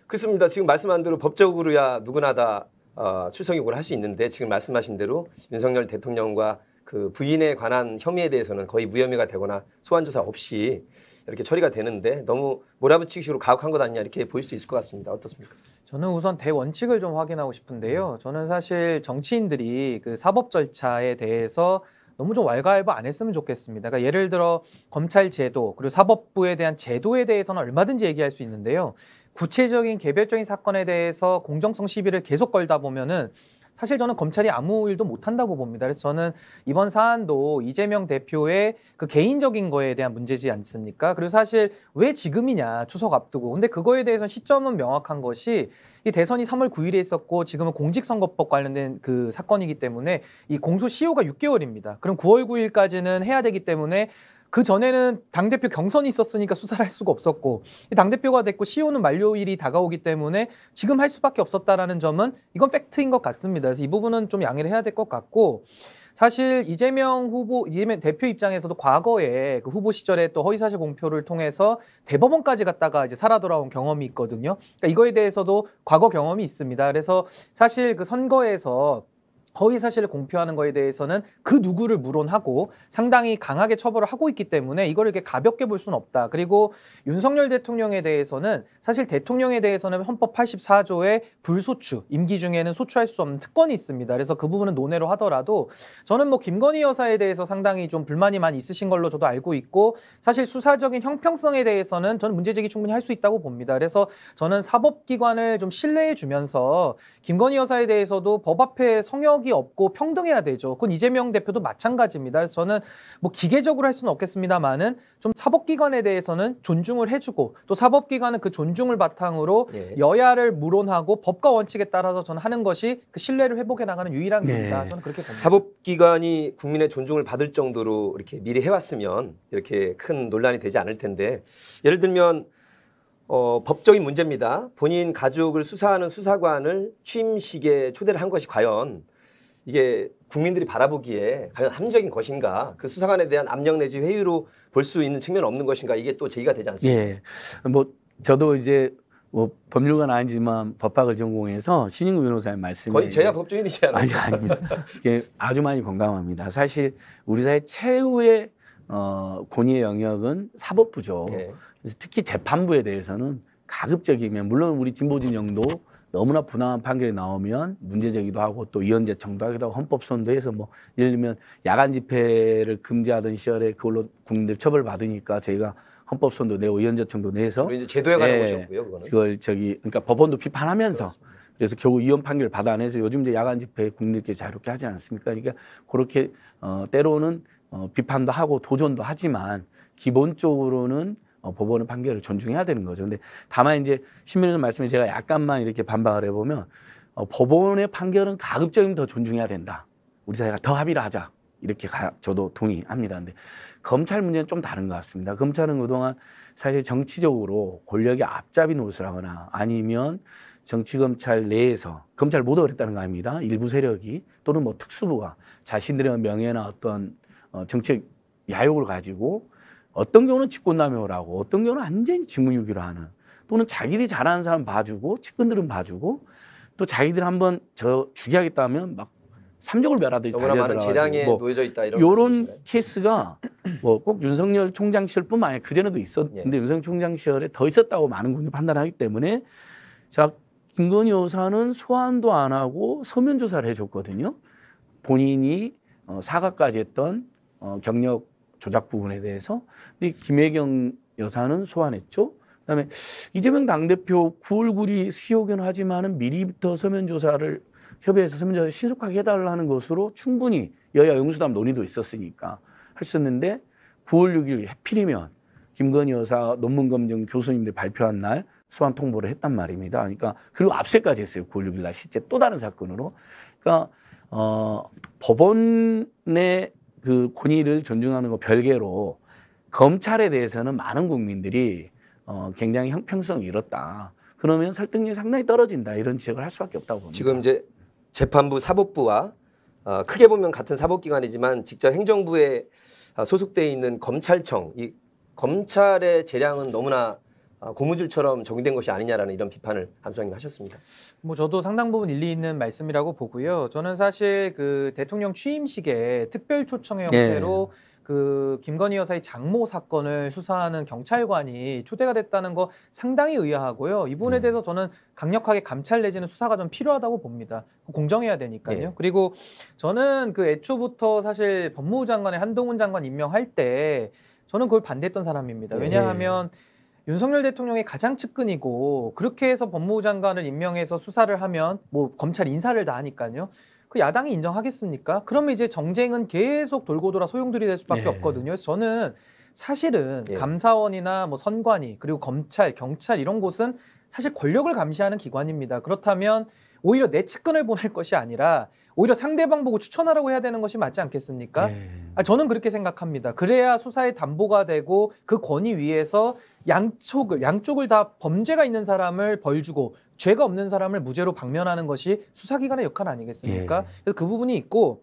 그렇습니다. 지금 말씀한 대로 법적으로야 누구나 다 어, 출석 요구를 할수 있는데 지금 말씀하신 대로 윤석열 대통령과 그 부인에 관한 혐의에 대해서는 거의 무혐의가 되거나 소환 조사 없이 이렇게 처리가 되는데 너무 몰아붙이기식으로 가혹한 것 아니냐 이렇게 보일 수 있을 것 같습니다. 어떻습니까? 저는 우선 대원칙을 좀 확인하고 싶은데요. 음. 저는 사실 정치인들이 그 사법 절차에 대해서 너무 좀 왈가왈부 안 했으면 좋겠습니다. 그러니까 예를 들어 검찰 제도 그리고 사법부에 대한 제도에 대해서는 얼마든지 얘기할 수 있는데요. 구체적인 개별적인 사건에 대해서 공정성 시비를 계속 걸다 보면은 사실 저는 검찰이 아무 일도 못 한다고 봅니다. 그래서 저는 이번 사안도 이재명 대표의 그 개인적인 거에 대한 문제지 않습니까? 그리고 사실 왜 지금이냐 추석 앞두고 근데 그거에 대해서 시점은 명확한 것이 이 대선이 3월 9일에 있었고 지금은 공직선거법 관련된 그 사건이기 때문에 이 공소 시효가 6개월입니다. 그럼 9월 9일까지는 해야 되기 때문에 그 전에는 당대표 경선이 있었으니까 수사를 할 수가 없었고 당대표가 됐고 시효는 e 만료일이 다가오기 때문에 지금 할 수밖에 없었다라는 점은 이건 팩트인 것 같습니다. 그래서 이 부분은 좀 양해를 해야 될 것 같고 사실 이재명 후보 이재명 대표 입장에서도 과거에 그 후보 시절에 또 허위사실 공표를 통해서 대법원까지 갔다가 이제 살아 돌아온 경험이 있거든요. 그러니까 이거에 대해서도 과거 경험이 있습니다. 그래서 사실 그 선거에서 허위 사실을 공표하는 거에 대해서는 그 누구를 물론하고 상당히 강하게 처벌을 하고 있기 때문에 이걸 이렇게 가볍게 볼 수는 없다. 그리고 윤석열 대통령에 대해서는 사실 대통령에 대해서는 헌법 8 4조의 불소추 임기 중에는 소추할 수 없는 특권이 있습니다. 그래서 그 부분은 논외로 하더라도 저는 뭐 김건희 여사에 대해서 상당히 좀 불만이 많이 있으신 걸로 저도 알고 있고 사실 수사적인 형평성에 대해서는 저는 문제제기 충분히 할 수 있다고 봅니다. 그래서 저는 사법기관을 좀 신뢰해 주면서 김건희 여사에 대해서도 법 앞에 성역이 적이 없고 평등해야 되죠. 그건 이재명 대표도 마찬가지입니다. 그래서 저는 뭐 기계적으로 할 수는 없겠습니다만은 좀 사법기관에 대해서는 존중을 해주고 또 사법기관은 그 존중을 바탕으로 예. 여야를 물론하고 법과 원칙에 따라서 저는 하는 것이 그 신뢰를 회복해 나가는 유일한 네. 길이다. 네. 저는 그렇게 봅니다. 사법기관이 국민의 존중을 받을 정도로 이렇게 미리 해왔으면 이렇게 큰 논란이 되지 않을 텐데 예를 들면 어, 법적인 문제입니다. 본인 가족을 수사하는 수사관을 취임식에 초대를 한 것이 과연 이게 국민들이 바라보기에 과연 합리적인 것인가 그 수사관에 대한 압력 내지 회유로 볼 수 있는 측면 없는 것인가 이게 또 제기가 되지 않습니까? 예. 뭐 저도 이제 뭐 법률관 아니지만 법학을 전공해서 신인구 변호사님 말씀이 거의 제야 법조인이시잖아요. 아니 아닙니다. 이게 아주 많이 공감합니다. 사실 우리 사회 최후의 어, 권위의 영역은 사법부죠. 예. 그래서 특히 재판부에 대해서는 가급적이면 물론 우리 진보 진영도 너무나 분한 판결이 나오면 문제 제기도 하고 또이언 제청도 하기도 하고 헌법소원도 해서 뭐 예를 들면 야간 집회를 금지하던 시절에 그걸로 국민들 처벌 받으니까 저희가 헌법소원도 내고 이언 제청도 내서 이제 제도에 관한 예, 것이었고요. 그거는. 그걸 저기 그러니까 법원도 비판하면서 그렇습니다. 그래서 겨우 이헌 판결 받아내서 요즘 이제 야간 집회 국민들께 자유롭게 하지 않습니까? 그러니까 그렇게 어 때로는 어 비판도 하고 도전도 하지만 기본적으로는 어, 법원의 판결을 존중해야 되는 거죠. 근데 다만 이제 신민호님 말씀에 제가 약간만 이렇게 반박을 해보면 어, 법원의 판결은 가급적이면 더 존중해야 된다. 우리 사회가 더 합의를 하자. 이렇게 가, 저도 동의합니다. 근데 검찰 문제는 좀 다른 것 같습니다. 검찰은 그동안 사실 정치적으로 권력의 앞잡이 노릇을 하거나 아니면 정치검찰 내에서 검찰 모두 그랬다는 거 아닙니다. 일부 세력이 또는 뭐 특수부가 자신들의 명예나 어떤 어, 정책 야욕을 가지고 어떤 경우는 직권남용을 하고 어떤 경우는 완전히 직무유기로 하는 또는 자기들이 잘하는 사람 봐주고 측근들은 봐주고 또 자기들 한번 저 죽여야겠다 하면 막삼족을 멸하듯이 달려들어가지고 량에뭐 놓여져 있다 이런 요런 케이스가 뭐 꼭 윤석열 총장 시절뿐만 아니라 그전에도 있었는데 예. 윤석열 총장 시절에 더 있었다고 많은 분들이 판단하기 때문에 자 김건희 여사는 소환도 안 하고 서면 조사를 해줬거든요. 본인이 어, 사과까지 했던 어, 경력 조작 부분에 대해서. 근데 김혜경 여사는 소환했죠. 그다음에 이재명 당대표 구월구리이 시효견 하지만은 미리부터 서면 조사를 협의해서 서면 조사를 신속하게 해달라는 것으로 충분히 여야 영수담 논의도 있었으니까 할수 있는데 9월 6일 해필이면 김건희 여사 논문 검증 교수님들 발표한 날 소환 통보를 했단 말입니다. 그러니까 그리고 압수까지 했어요. 9월 6일 날 실제 또 다른 사건으로. 그러니까 어, 법원의 그 권위를 존중하는 거 별개로 검찰에 대해서는 많은 국민들이 어, 굉장히 형평성 잃었다. 그러면 설득력이 상당히 떨어진다. 이런 지적을 할 수밖에 없다고 봅니다. 지금 이제 재판부 사법부와 어, 크게 보면 같은 사법기관이지만 직접 행정부에 어, 소속돼 있는 검찰청 이 검찰의 재량은 너무나 아, 고무줄처럼 적용된 것이 아니냐라는 이런 비판을 함수장님 하셨습니다. 뭐 저도 상당 부분 일리 있는 말씀이라고 보고요. 저는 사실 그 대통령 취임식에 특별 초청의 예. 형태로 네. 그 김건희 여사의 장모 사건을 수사하는 경찰관이 초대가 됐다는 거 상당히 의아하고요. 이분에 네. 대해서 저는 강력하게 감찰 내지는 수사가 좀 필요하다고 봅니다. 공정해야 되니까요. 네. 그리고 저는 그 애초부터 사실 법무부 장관의 한동훈 장관 임명할 때 저는 그걸 반대했던 사람입니다. 예. 왜냐하면 네. 윤석열 대통령의 가장 측근이고 그렇게 해서 법무부 장관을 임명해서 수사를 하면 뭐 검찰 인사를 다 하니까요. 그 야당이 인정하겠습니까? 그러면 이제 정쟁은 계속 돌고 돌아 소용돌이 될 수밖에 예. 없거든요. 저는 사실은 예. 감사원이나 뭐 선관위 그리고 검찰, 경찰 이런 곳은 사실 권력을 감시하는 기관입니다. 그렇다면 오히려 내 측근을 보낼 것이 아니라 오히려 상대방 보고 추천하라고 해야 되는 것이 맞지 않겠습니까? 네. 아, 저는 그렇게 생각합니다. 그래야 수사의 담보가 되고 그 권위 위에서 양쪽을 양쪽을 다 범죄가 있는 사람을 벌 주고 죄가 없는 사람을 무죄로 방면하는 것이 수사기관의 역할 아니겠습니까? 네. 그래서 그 부분이 있고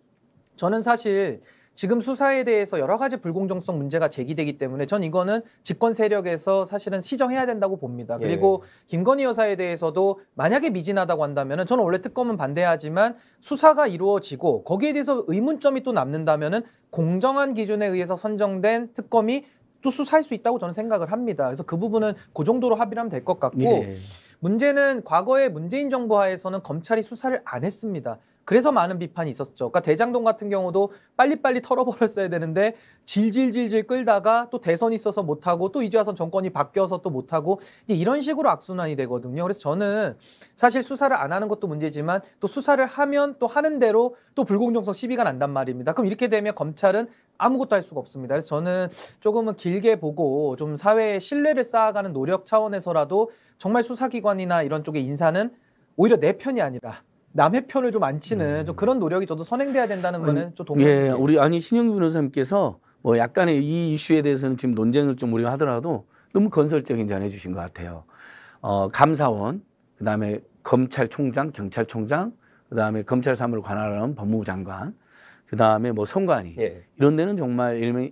저는 사실 지금 수사에 대해서 여러 가지 불공정성 문제가 제기되기 때문에 전 이거는 집권 세력에서 사실은 시정해야 된다고 봅니다. 예. 그리고 김건희 여사에 대해서도 만약에 미진하다고 한다면은 저는 원래 특검은 반대하지만 수사가 이루어지고 거기에 대해서 의문점이 또 남는다면은 공정한 기준에 의해서 선정된 특검이 또 수사할 수 있다고 저는 생각을 합니다. 그래서 그 부분은 그 정도로 합의를 하면 될 것 같고 예. 문제는 과거에 문재인 정부 하에서는 검찰이 수사를 안 했습니다. 그래서 많은 비판이 있었죠. 그러니까 대장동 같은 경우도 빨리빨리 털어버렸어야 되는데 질질질질 끌다가 또 대선 이 있어서 못하고 또 이제 와서 정권이 바뀌어서 또 못하고 이제 이런 식으로 악순환이 되거든요. 그래서 저는 사실 수사를 안 하는 것도 문제지만 또 수사를 하면 또 하는 대로 또 불공정성 시비가 난단 말입니다. 그럼 이렇게 되면 검찰은 아무것도 할 수가 없습니다. 그래서 저는 조금은 길게 보고 좀 사회에 신뢰를 쌓아가는 노력 차원에서라도 정말 수사기관이나 이런 쪽의 인사는 오히려 내 편이 아니라 남의 편을 좀안 치는 음. 좀 그런 노력이 저도 선행돼야 된다는 거는 좀 동의. 예, 우리 아니 신영규 변호사님께서 뭐 약간의 이 이슈에 대해서는 지금 논쟁을 좀 우리가 하더라도 너무 건설적인 제해 주신 것 같아요. 어, 감사원, 그 다음에 검찰총장, 경찰총장, 그 다음에 검찰 사무를 관할하는 법무부 장관, 그 다음에 뭐 선관위 예. 이런 데는 정말 일명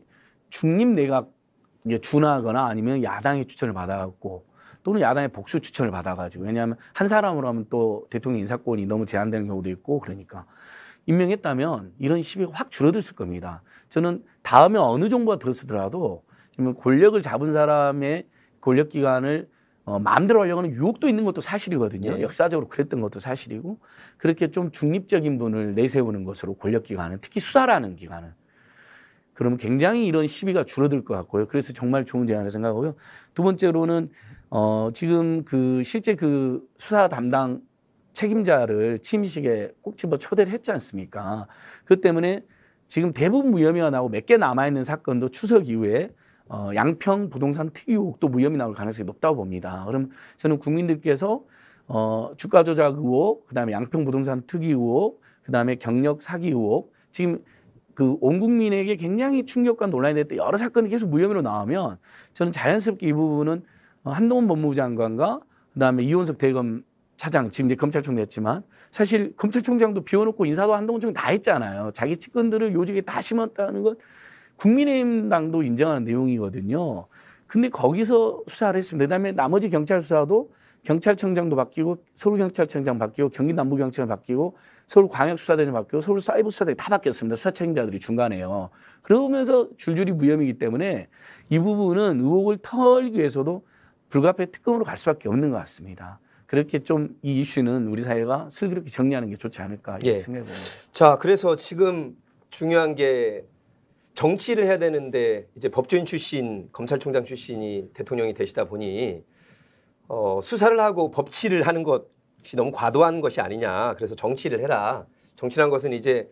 중립 내각 준하거나 아니면 야당의 추천을 받아갖고 또는 야당의 복수 추천을 받아가지고 왜냐하면 한 사람으로 하면 또 대통령 인사권이 너무 제한되는 경우도 있고 그러니까 임명했다면 이런 시비가 확 줄어들었을 겁니다. 저는 다음에 어느 정부가 들었으더라도 권력을 잡은 사람의 권력 기관을 어, 마음대로 하려고 하는 유혹도 있는 것도 사실이거든요. 예. 역사적으로 그랬던 것도 사실이고 그렇게 좀 중립적인 분을 내세우는 것으로 권력 기관은 특히 수사라는 기관은 그러면 굉장히 이런 시비가 줄어들 것 같고요. 그래서 정말 좋은 제안을 생각하고요. 두 번째로는 어, 지금 그 실제 그 수사 담당 책임자를 취임식에 꼭 집어 초대를 했지 않습니까? 그 때문에 지금 대부분 무혐의가 나오고 몇 개 남아있는 사건도 추석 이후에 어, 양평 부동산 특유 의혹도 무혐의 나올 가능성이 높다고 봅니다. 그럼 저는 국민들께서 어, 주가 조작 의혹, 그 다음에 양평 부동산 특유 의혹, 그 다음에 경력 사기 의혹, 지금 그 온 국민에게 굉장히 충격과 논란이 됐던 여러 사건이 계속 무혐의로 나오면 저는 자연스럽게 이 부분은 어, 한동훈 법무부 장관과 그다음에 이혼석 대검 차장 지금 이제 검찰총 장 됐지만 사실 검찰총장도 비워놓고 인사도 한동훈 총장다 했잖아요. 자기 측근들을 요직에 다 심었다는 건 국민의힘당도 인정하는 내용이거든요. 근데 거기서 수사를 했습니다. 그다음에 나머지 경찰 수사도 경찰청장도 바뀌고 서울경찰청장 바뀌고 경기남부경찰 바뀌고 서울광역수사대장 바뀌고 서울사이버수사대 다 바뀌었습니다. 수사 책임자들이 중간에요. 그러면서 줄줄이 무혐의이기 때문에 이 부분은 의혹을 털기 위해서도 불가피하게 특검으로 갈 수밖에 없는 것 같습니다. 그렇게 좀 이 이슈는 우리 사회가 슬기롭게 정리하는 게 좋지 않을까 예. 생각해 니다 자, 그래서 지금 중요한 게 정치를 해야 되는데 이제 법조인 출신, 검찰총장 출신이 대통령이 되시다 보니 어, 수사를 하고 법치를 하는 것이 너무 과도한 것이 아니냐. 그래서 정치를 해라. 정치란 것은 이제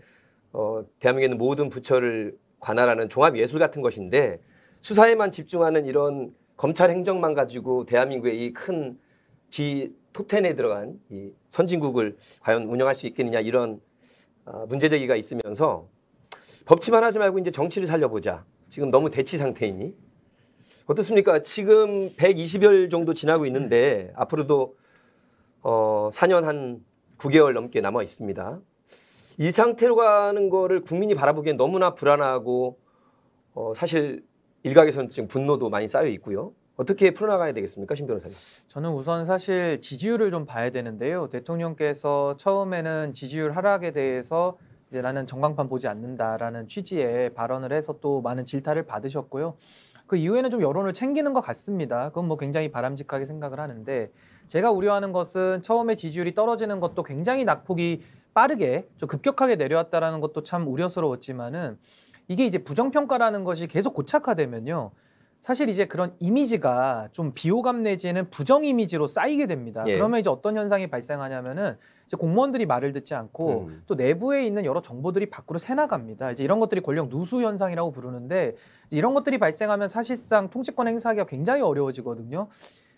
어, 대한민국에 있는 모든 부처를 관할하는 종합예술 같은 것인데 수사에만 집중하는 이런 검찰 행정만 가지고 대한민국의 이큰 G10에 들어간 이 선진국을 과연 운영할 수 있겠느냐 이런 어, 문제제기가 있으면서 법치만 하지 말고 이제 정치를 살려보자. 지금 너무 대치 상태이니. 어떻습니까? 지금 120일 정도 지나고 있는데 앞으로도 어, 4년 한 9개월 넘게 남아 있습니다. 이 상태로 가는 거를 국민이 바라보기엔 너무나 불안하고 어, 사실 일각에서는 지금 분노도 많이 쌓여 있고요. 어떻게 풀어나가야 되겠습니까, 신 변호사님? 저는 우선 사실 지지율을 좀 봐야 되는데요. 대통령께서 처음에는 지지율 하락에 대해서 이제 나는 전광판 보지 않는다라는 취지의 발언을 해서 또 많은 질타를 받으셨고요. 그 이후에는 좀 여론을 챙기는 것 같습니다. 그건 뭐 굉장히 바람직하게 생각을 하는데 제가 우려하는 것은 처음에 지지율이 떨어지는 것도 굉장히 낙폭이 빠르게 좀 급격하게 내려왔다라는 것도 참 우려스러웠지만은 이게 이제 부정평가라는 것이 계속 고착화되면요. 사실 이제 그런 이미지가 좀 비호감 내지는 부정 이미지로 쌓이게 됩니다. 예. 그러면 이제 어떤 현상이 발생하냐면은 이제 공무원들이 말을 듣지 않고 음. 또 내부에 있는 여러 정보들이 밖으로 새나갑니다. 이제 이런 것들이 권력 누수 현상이라고 부르는데 이런 제이 것들이 발생하면 사실상 통치권 행사하기가 굉장히 어려워지거든요.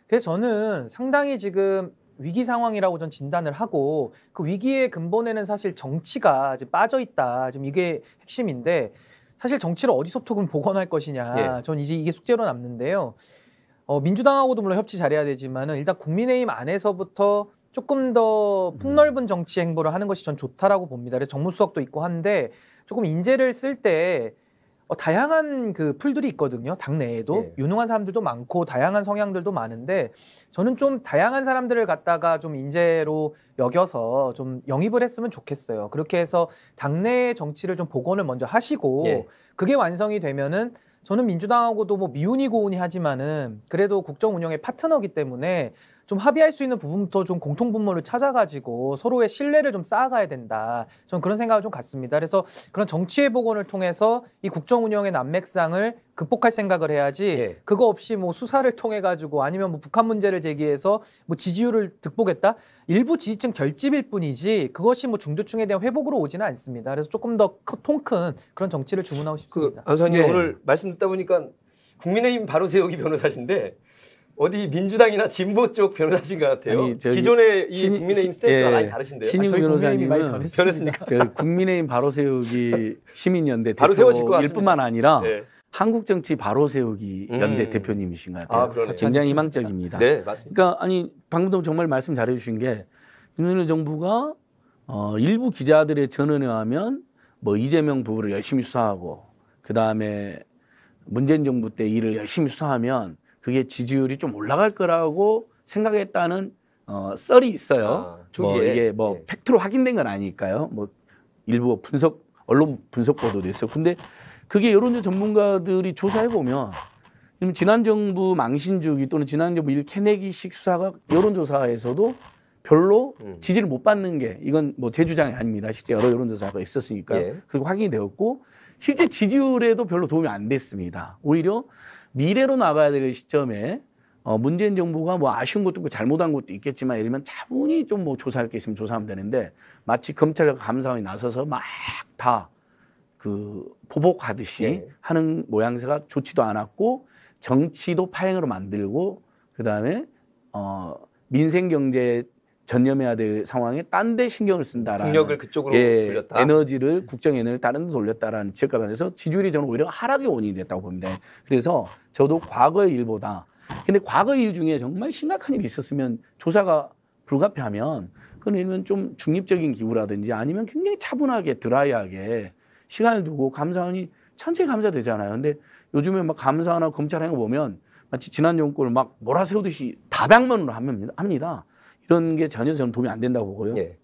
그래서 저는 상당히 지금 위기 상황이라고 전 진단을 하고 그 위기의 근본에는 사실 정치가 지금 빠져 있다. 지금 이게 핵심인데 사실 정치를 어디서부터 그럼 복원할 것이냐. 예. 전 이제 이게 숙제로 남는데요. 어, 민주당하고도 물론 협치 잘해야 되지만은 일단 국민의힘 안에서부터 조금 더 음. 폭넓은 정치 행보를 하는 것이 전 좋다라고 봅니다. 그래서 정무수석도 있고 한데 조금 인재를 쓸때 어, 다양한 그 풀들이 있거든요. 당내에도 예. 유능한 사람들도 많고 다양한 성향들도 많은데 저는 좀 다양한 사람들을 갖다가 좀 인재로 여겨서 좀 영입을 했으면 좋겠어요. 그렇게 해서 당내의 정치를 좀 복원을 먼저 하시고 예. 그게 완성이 되면은 저는 민주당하고도 뭐 미운이 고운이 하지만은 그래도 국정 운영의 파트너기 때문에 좀 합의할 수 있는 부분부터 좀 공통분모를 찾아가지고 서로의 신뢰를 좀 쌓아가야 된다. 저는 그런 생각을 좀 갖습니다. 그래서 그런 정치의 복원을 통해서 이 국정 운영의 난맥상을 극복할 생각을 해야지 예. 그거 없이 뭐 수사를 통해 가지고 아니면 뭐 북한 문제를 제기해서 뭐 지지율을 득보겠다 일부 지지층 결집일 뿐이지 그것이 뭐 중도층에 대한 회복으로 오지는 않습니다. 그래서 조금 더 통 큰 그런 정치를 주문하고 그 싶습니다. 그 안선님 예. 네. 오늘 말씀 듣다 보니까 국민의힘 바로 세우기 변호사신데 어디 민주당이나 진보 쪽 변호사신 것 같아요. 아니, 기존의 이 신, 국민의힘 스탠스가 예, 많이 다르신데요. 신임 아, 변호사님이 변했습니까? 저희 국민의힘 바로 세우기 시민연대 바로 일뿐만 아니라 네. 예. 한국 정치 바로 세우기 음. 연대 대표님이신 것 같아요. 아, 굉장히 희망적입니다. 네, 맞습니다. 그러니까 아니 방금도 정말 말씀 잘해주신 게 윤석열 정부가 어, 일부 기자들의 전언에 하면 뭐 이재명 부부를 열심히 수사하고 그 다음에 문재인 정부 때 일을 열심히 수사하면 그게 지지율이 좀 올라갈 거라고 생각했다는 어, 썰이 있어요. 아, 뭐 이게 뭐 네. 팩트로 확인된 건 아니니까요. 뭐 일부 분석 언론 분석 보도도 있어요. 근데 그게 여론조 전문가들이 조사해 보면 지난 정부 망신 주기 또는 지난 정부 일 캐내기식 수사가 여론조사에서도 별로 음. 지지를 못 받는 게 이건 뭐 제 주장이 아닙니다. 실제 여러 여론조사가 있었으니까 예. 그리고 확인이 되었고 실제 지지율에도 별로 도움이 안 됐습니다. 오히려 미래로 나가야 될 시점에 어, 문재인 정부가 뭐 아쉬운 것도 있고 잘못한 것도 있겠지만 예를 들면 차분히 좀 뭐 조사할 게 있으면 조사하면 되는데 마치 검찰과 감사원이 나서서 막 다 그 보복하듯이 네. 하는 모양새가 좋지도 않았고 정치도 파행으로 만들고 그다음에 어 민생 경제 전념해야 될 상황에 딴 데 신경을 쓴다라는 중력을 그쪽으로 예, 돌렸다. 에너지를 국정 에너지를 다른 데 돌렸다라는 지적값 안에서 지지율이 저는 오히려 하락의 원인이 됐다고 봅니다. 그래서 저도 과거의 일보다 근데 과거 의일 중에 정말 심각한 일이 있었으면 조사가 불가피하면 그건 일면 좀 중립적인 기구라든지 아니면 굉장히 차분하게 드라이하게 시간을 두고 감사원이 천천히 감사되잖아요. 근데 요즘에 막 감사나 검찰 행거 보면 마치 지난 정권을 막 몰아세우듯이 다방면으로 합니다. 이런 게 전혀 저는 도움이 안 된다고 보고요. 예.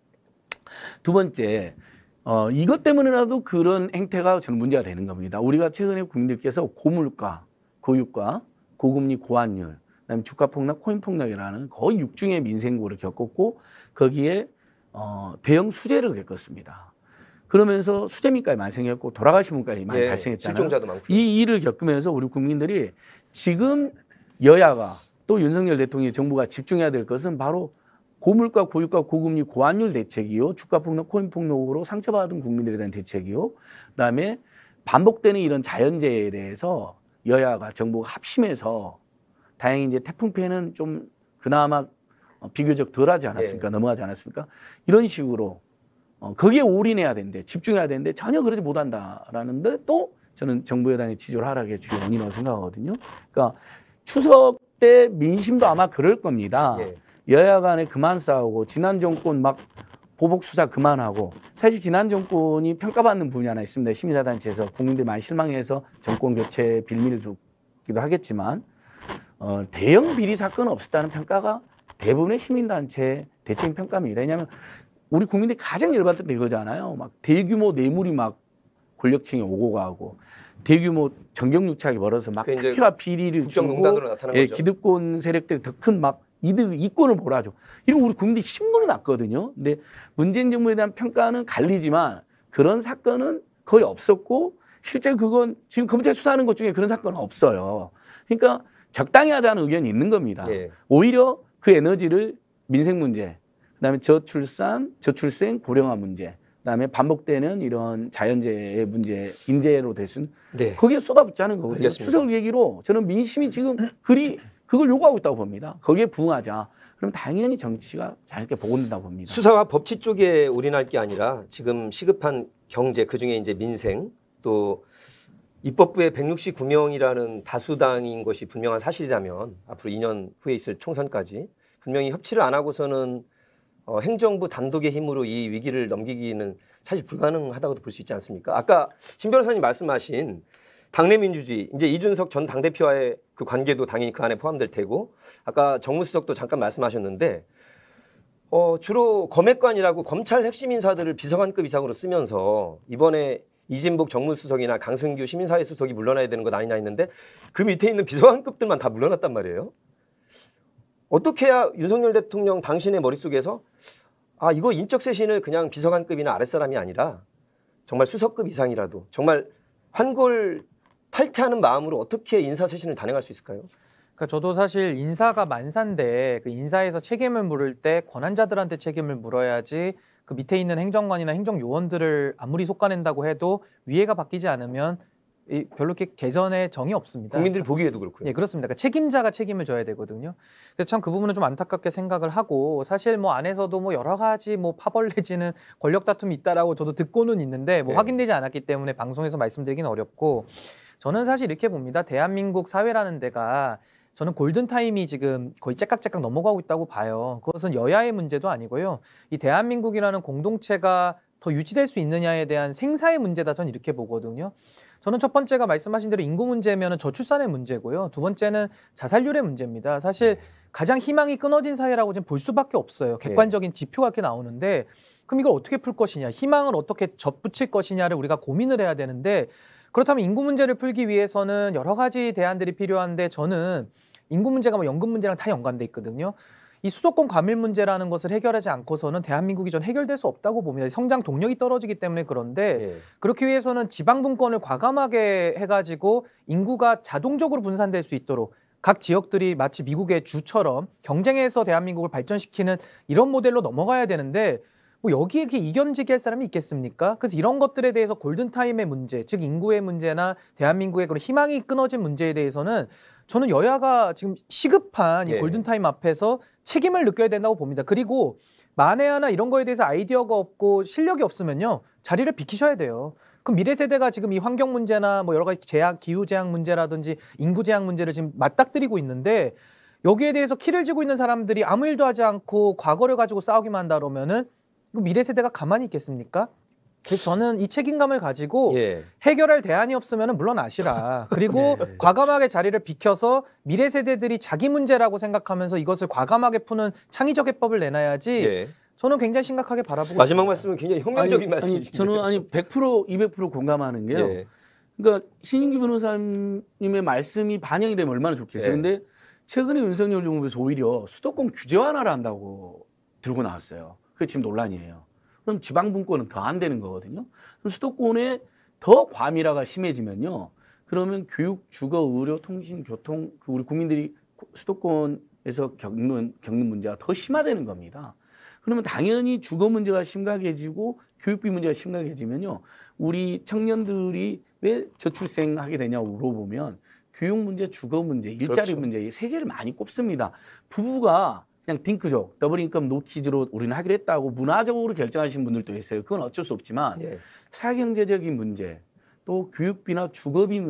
두 번째, 어, 이것 때문에라도 그런 행태가 저는 문제가 되는 겁니다. 우리가 최근에 국민들께서 고물가, 고유가, 고금리, 고환율, 그다음에 주가 폭락, 코인 폭락이라는 거의 육중의 민생고를 겪었고 거기에 어, 대형 수재를 겪었습니다. 그러면서 수재민까지 많이 생겼고 돌아가신 분까지 많이 예, 발생했잖아요. 실종자도 많고. 이 일을 겪으면서 우리 국민들이 지금 여야가 또 윤석열 대통령의 정부가 집중해야 될 것은 바로 고물가, 고유가, 고금리, 고환율 대책이요. 주가 폭락, 코인 폭락으로 상처받은 국민들에 대한 대책이요. 그다음에 반복되는 이런 자연재해에 대해서 여야가 정부가 합심해서 다행히 이제 태풍 피해는 좀 그나마 어, 비교적 덜하지 않았습니까? 네. 예. 넘어가지 않았습니까? 이런 식으로 어, 거기에 올인해야 되는데 집중해야 되는데 전혀 그러지 못한다라는데 또 저는 정부 여당의 지지율 하락의 주요 원인이라고 생각하거든요. 그러니까 추석 때 민심도 아마 그럴 겁니다. 네. 여야 간에 그만 싸우고 지난 정권 막 보복 수사 그만하고 사실 지난 정권이 평가받는 부분이 하나 있습니다. 시민사단체에서 국민들이 많이 실망해서 정권 교체 빌미를 주기도 하겠지만 어, 대형 비리 사건은 없었다는 평가가 대부분의 시민단체 대책인 평가입니다. 왜냐하면 우리 국민들이 가장 열받던 데 이거잖아요. 막 대규모 뇌물이 막 권력층에 오고 가고 대규모 정경유착이 벌어서 막 특혜와 비리를 주고 예, 기득권 세력들이 더큰막 이득, 이권을 몰아줘. 이런 우리 국민들이 신문이 났거든요. 근데 문재인 정부에 대한 평가는 갈리지만 그런 사건은 거의 없었고 실제 그건 지금 검찰 수사하는 것 중에 그런 사건은 없어요. 그러니까 적당히 하자는 의견이 있는 겁니다. 네. 오히려 그 에너지를 민생 문제, 그다음에 저출산, 저출생 고령화 문제, 그다음에 반복되는 이런 자연재해 문제, 인재로 될 수는 네. 거기에 쏟아붓자는 거거든요. 추석 얘기로 저는 민심이 지금 그리 그걸 요구하고 있다고 봅니다. 거기에 부응하자. 그럼 당연히 정치가 자연스럽게 복원된다고 봅니다. 수사와 법치 쪽에 올인할 게 아니라 지금 시급한 경제 그중에 이제 민생 또 입법부의 169명이라는 다수당인 것이 분명한 사실이라면 앞으로 2년 후에 있을 총선까지 분명히 협치를 안 하고서는 어, 행정부 단독의 힘으로 이 위기를 넘기기는 사실 불가능하다고도 볼 수 있지 않습니까? 아까 신 변호사님 말씀하신 당내 민주주의 이제 이준석 전 당대표와의 그 관계도 당연히 그 안에 포함될 테고 아까 정무수석도 잠깐 말씀하셨는데 어, 주로 검핵관이라고 검찰 핵심 인사들을 비서관급 이상으로 쓰면서 이번에 이진복 정무수석이나 강승규 시민사회 수석이 물러나야 되는 것 아니냐 했는데 그 밑에 있는 비서관급들만 다 물러났단 말이에요. 어떻게 해야 윤석열 대통령 당신의 머릿속에서 아 이거 인적쇄신을 그냥 비서관급이나 아랫사람이 아니라 정말 수석급 이상이라도 정말 환골 탈퇴하는 마음으로 어떻게 인사쇄신을 단행할 수 있을까요? 그러니까 저도 사실 인사가 만산데그 인사에서 책임을 물을 때 권한자들한테 책임을 물어야지 그 밑에 있는 행정관이나 행정요원들을 아무리 솎아낸다고 해도 위에가 바뀌지 않으면 별로 이렇게 개선의 정이 없습니다. 국민들이 보기에도 그렇고요. 예, 그렇습니다. 그러니까 책임자가 책임을 져야 되거든요. 그래서 참 그 부분은 좀 안타깝게 생각을 하고 사실 뭐 안에서도 뭐 여러 가지 뭐 파벌 내지는 권력 다툼이 있다라고 저도 듣고는 있는데 뭐 네. 확인되지 않았기 때문에 방송에서 말씀드리긴 어렵고 저는 사실 이렇게 봅니다. 대한민국 사회라는 데가 저는 골든타임이 지금 거의 째깍째깍 넘어가고 있다고 봐요. 그것은 여야의 문제도 아니고요. 이 대한민국이라는 공동체가 더 유지될 수 있느냐에 대한 생사의 문제다 저는 이렇게 보거든요. 저는 첫 번째가 말씀하신 대로 인구 문제면 저출산의 문제고요. 두 번째는 자살률의 문제입니다. 사실 가장 희망이 끊어진 사회라고 지금 볼 수밖에 없어요. 예. 객관적인 지표가 이렇게 나오는데 그럼 이걸 어떻게 풀 것이냐, 희망을 어떻게 접붙일 것이냐를 우리가 고민을 해야 되는데 그렇다면 인구 문제를 풀기 위해서는 여러 가지 대안들이 필요한데 저는 인구 문제가 뭐 연금 문제랑 다 연관돼 있거든요. 이 수도권 과밀 문제라는 것을 해결하지 않고서는 대한민국이 전 해결될 수 없다고 봅니다. 성장 동력이 떨어지기 때문에 그런데 네. 그렇기 위해서는 지방 분권을 과감하게 해가지고 인구가 자동적으로 분산될 수 있도록 각 지역들이 마치 미국의 주처럼 경쟁해서 대한민국을 발전시키는 이런 모델로 넘어가야 되는데 뭐 여기에 이견지게 할 사람이 있겠습니까? 그래서 이런 것들에 대해서 골든타임의 문제, 즉 인구의 문제나 대한민국의 그런 희망이 끊어진 문제에 대해서는 저는 여야가 지금 시급한 이 예. 골든타임 앞에서 책임을 느껴야 된다고 봅니다. 그리고 만에 하나 이런 거에 대해서 아이디어가 없고 실력이 없으면요 자리를 비키셔야 돼요. 그럼 미래 세대가 지금 이 환경 문제나 뭐 여러 가지 제약, 기후 제약 문제라든지 인구 제약 문제를 지금 맞닥뜨리고 있는데 여기에 대해서 키를 쥐고 있는 사람들이 아무 일도 하지 않고 과거를 가지고 싸우기만 한다 그러면은 이 미래 세대가 가만히 있겠습니까? 그래서 저는 이 책임감을 가지고 예. 해결할 대안이 없으면 물론 아시라. 그리고 네. 과감하게 자리를 비켜서 미래 세대들이 자기 문제라고 생각하면서 이것을 과감하게 푸는 창의적 해법을 내놔야지 예. 저는 굉장히 심각하게 바라보고 마지막 있습니다. 말씀은 굉장히 혁명적인 말씀이시죠. 저는 아니 100% 200% 공감하는 게요. 예. 그러니까 신인기 변호사님의 말씀이 반영이 되면 얼마나 좋겠어요. 예. 근데 최근에 윤석열 정부에서 오히려 수도권 규제 완화를 한다고 들고 나왔어요. 그게 지금 논란이에요. 그럼 지방분권은 더 안 되는 거거든요. 그럼 수도권에 더 과밀화가 심해지면요. 그러면 교육, 주거, 의료, 통신, 교통, 그 우리 국민들이 수도권에서 겪는, 겪는 문제가 더 심화되는 겁니다. 그러면 당연히 주거 문제가 심각해지고 교육비 문제가 심각해지면요. 우리 청년들이 왜 저출생하게 되냐고 물어보면 교육 문제, 주거 문제, 일자리 그렇죠. 문제 이 세 개를 많이 꼽습니다. 부부가 그냥 딩크족, 더블 인컴 노키즈로 우리는 하기로 했다고 문화적으로 결정하신 분들도 있어요. 그건 어쩔 수 없지만 예. 사경제적인 문제, 또 교육비나 주거비,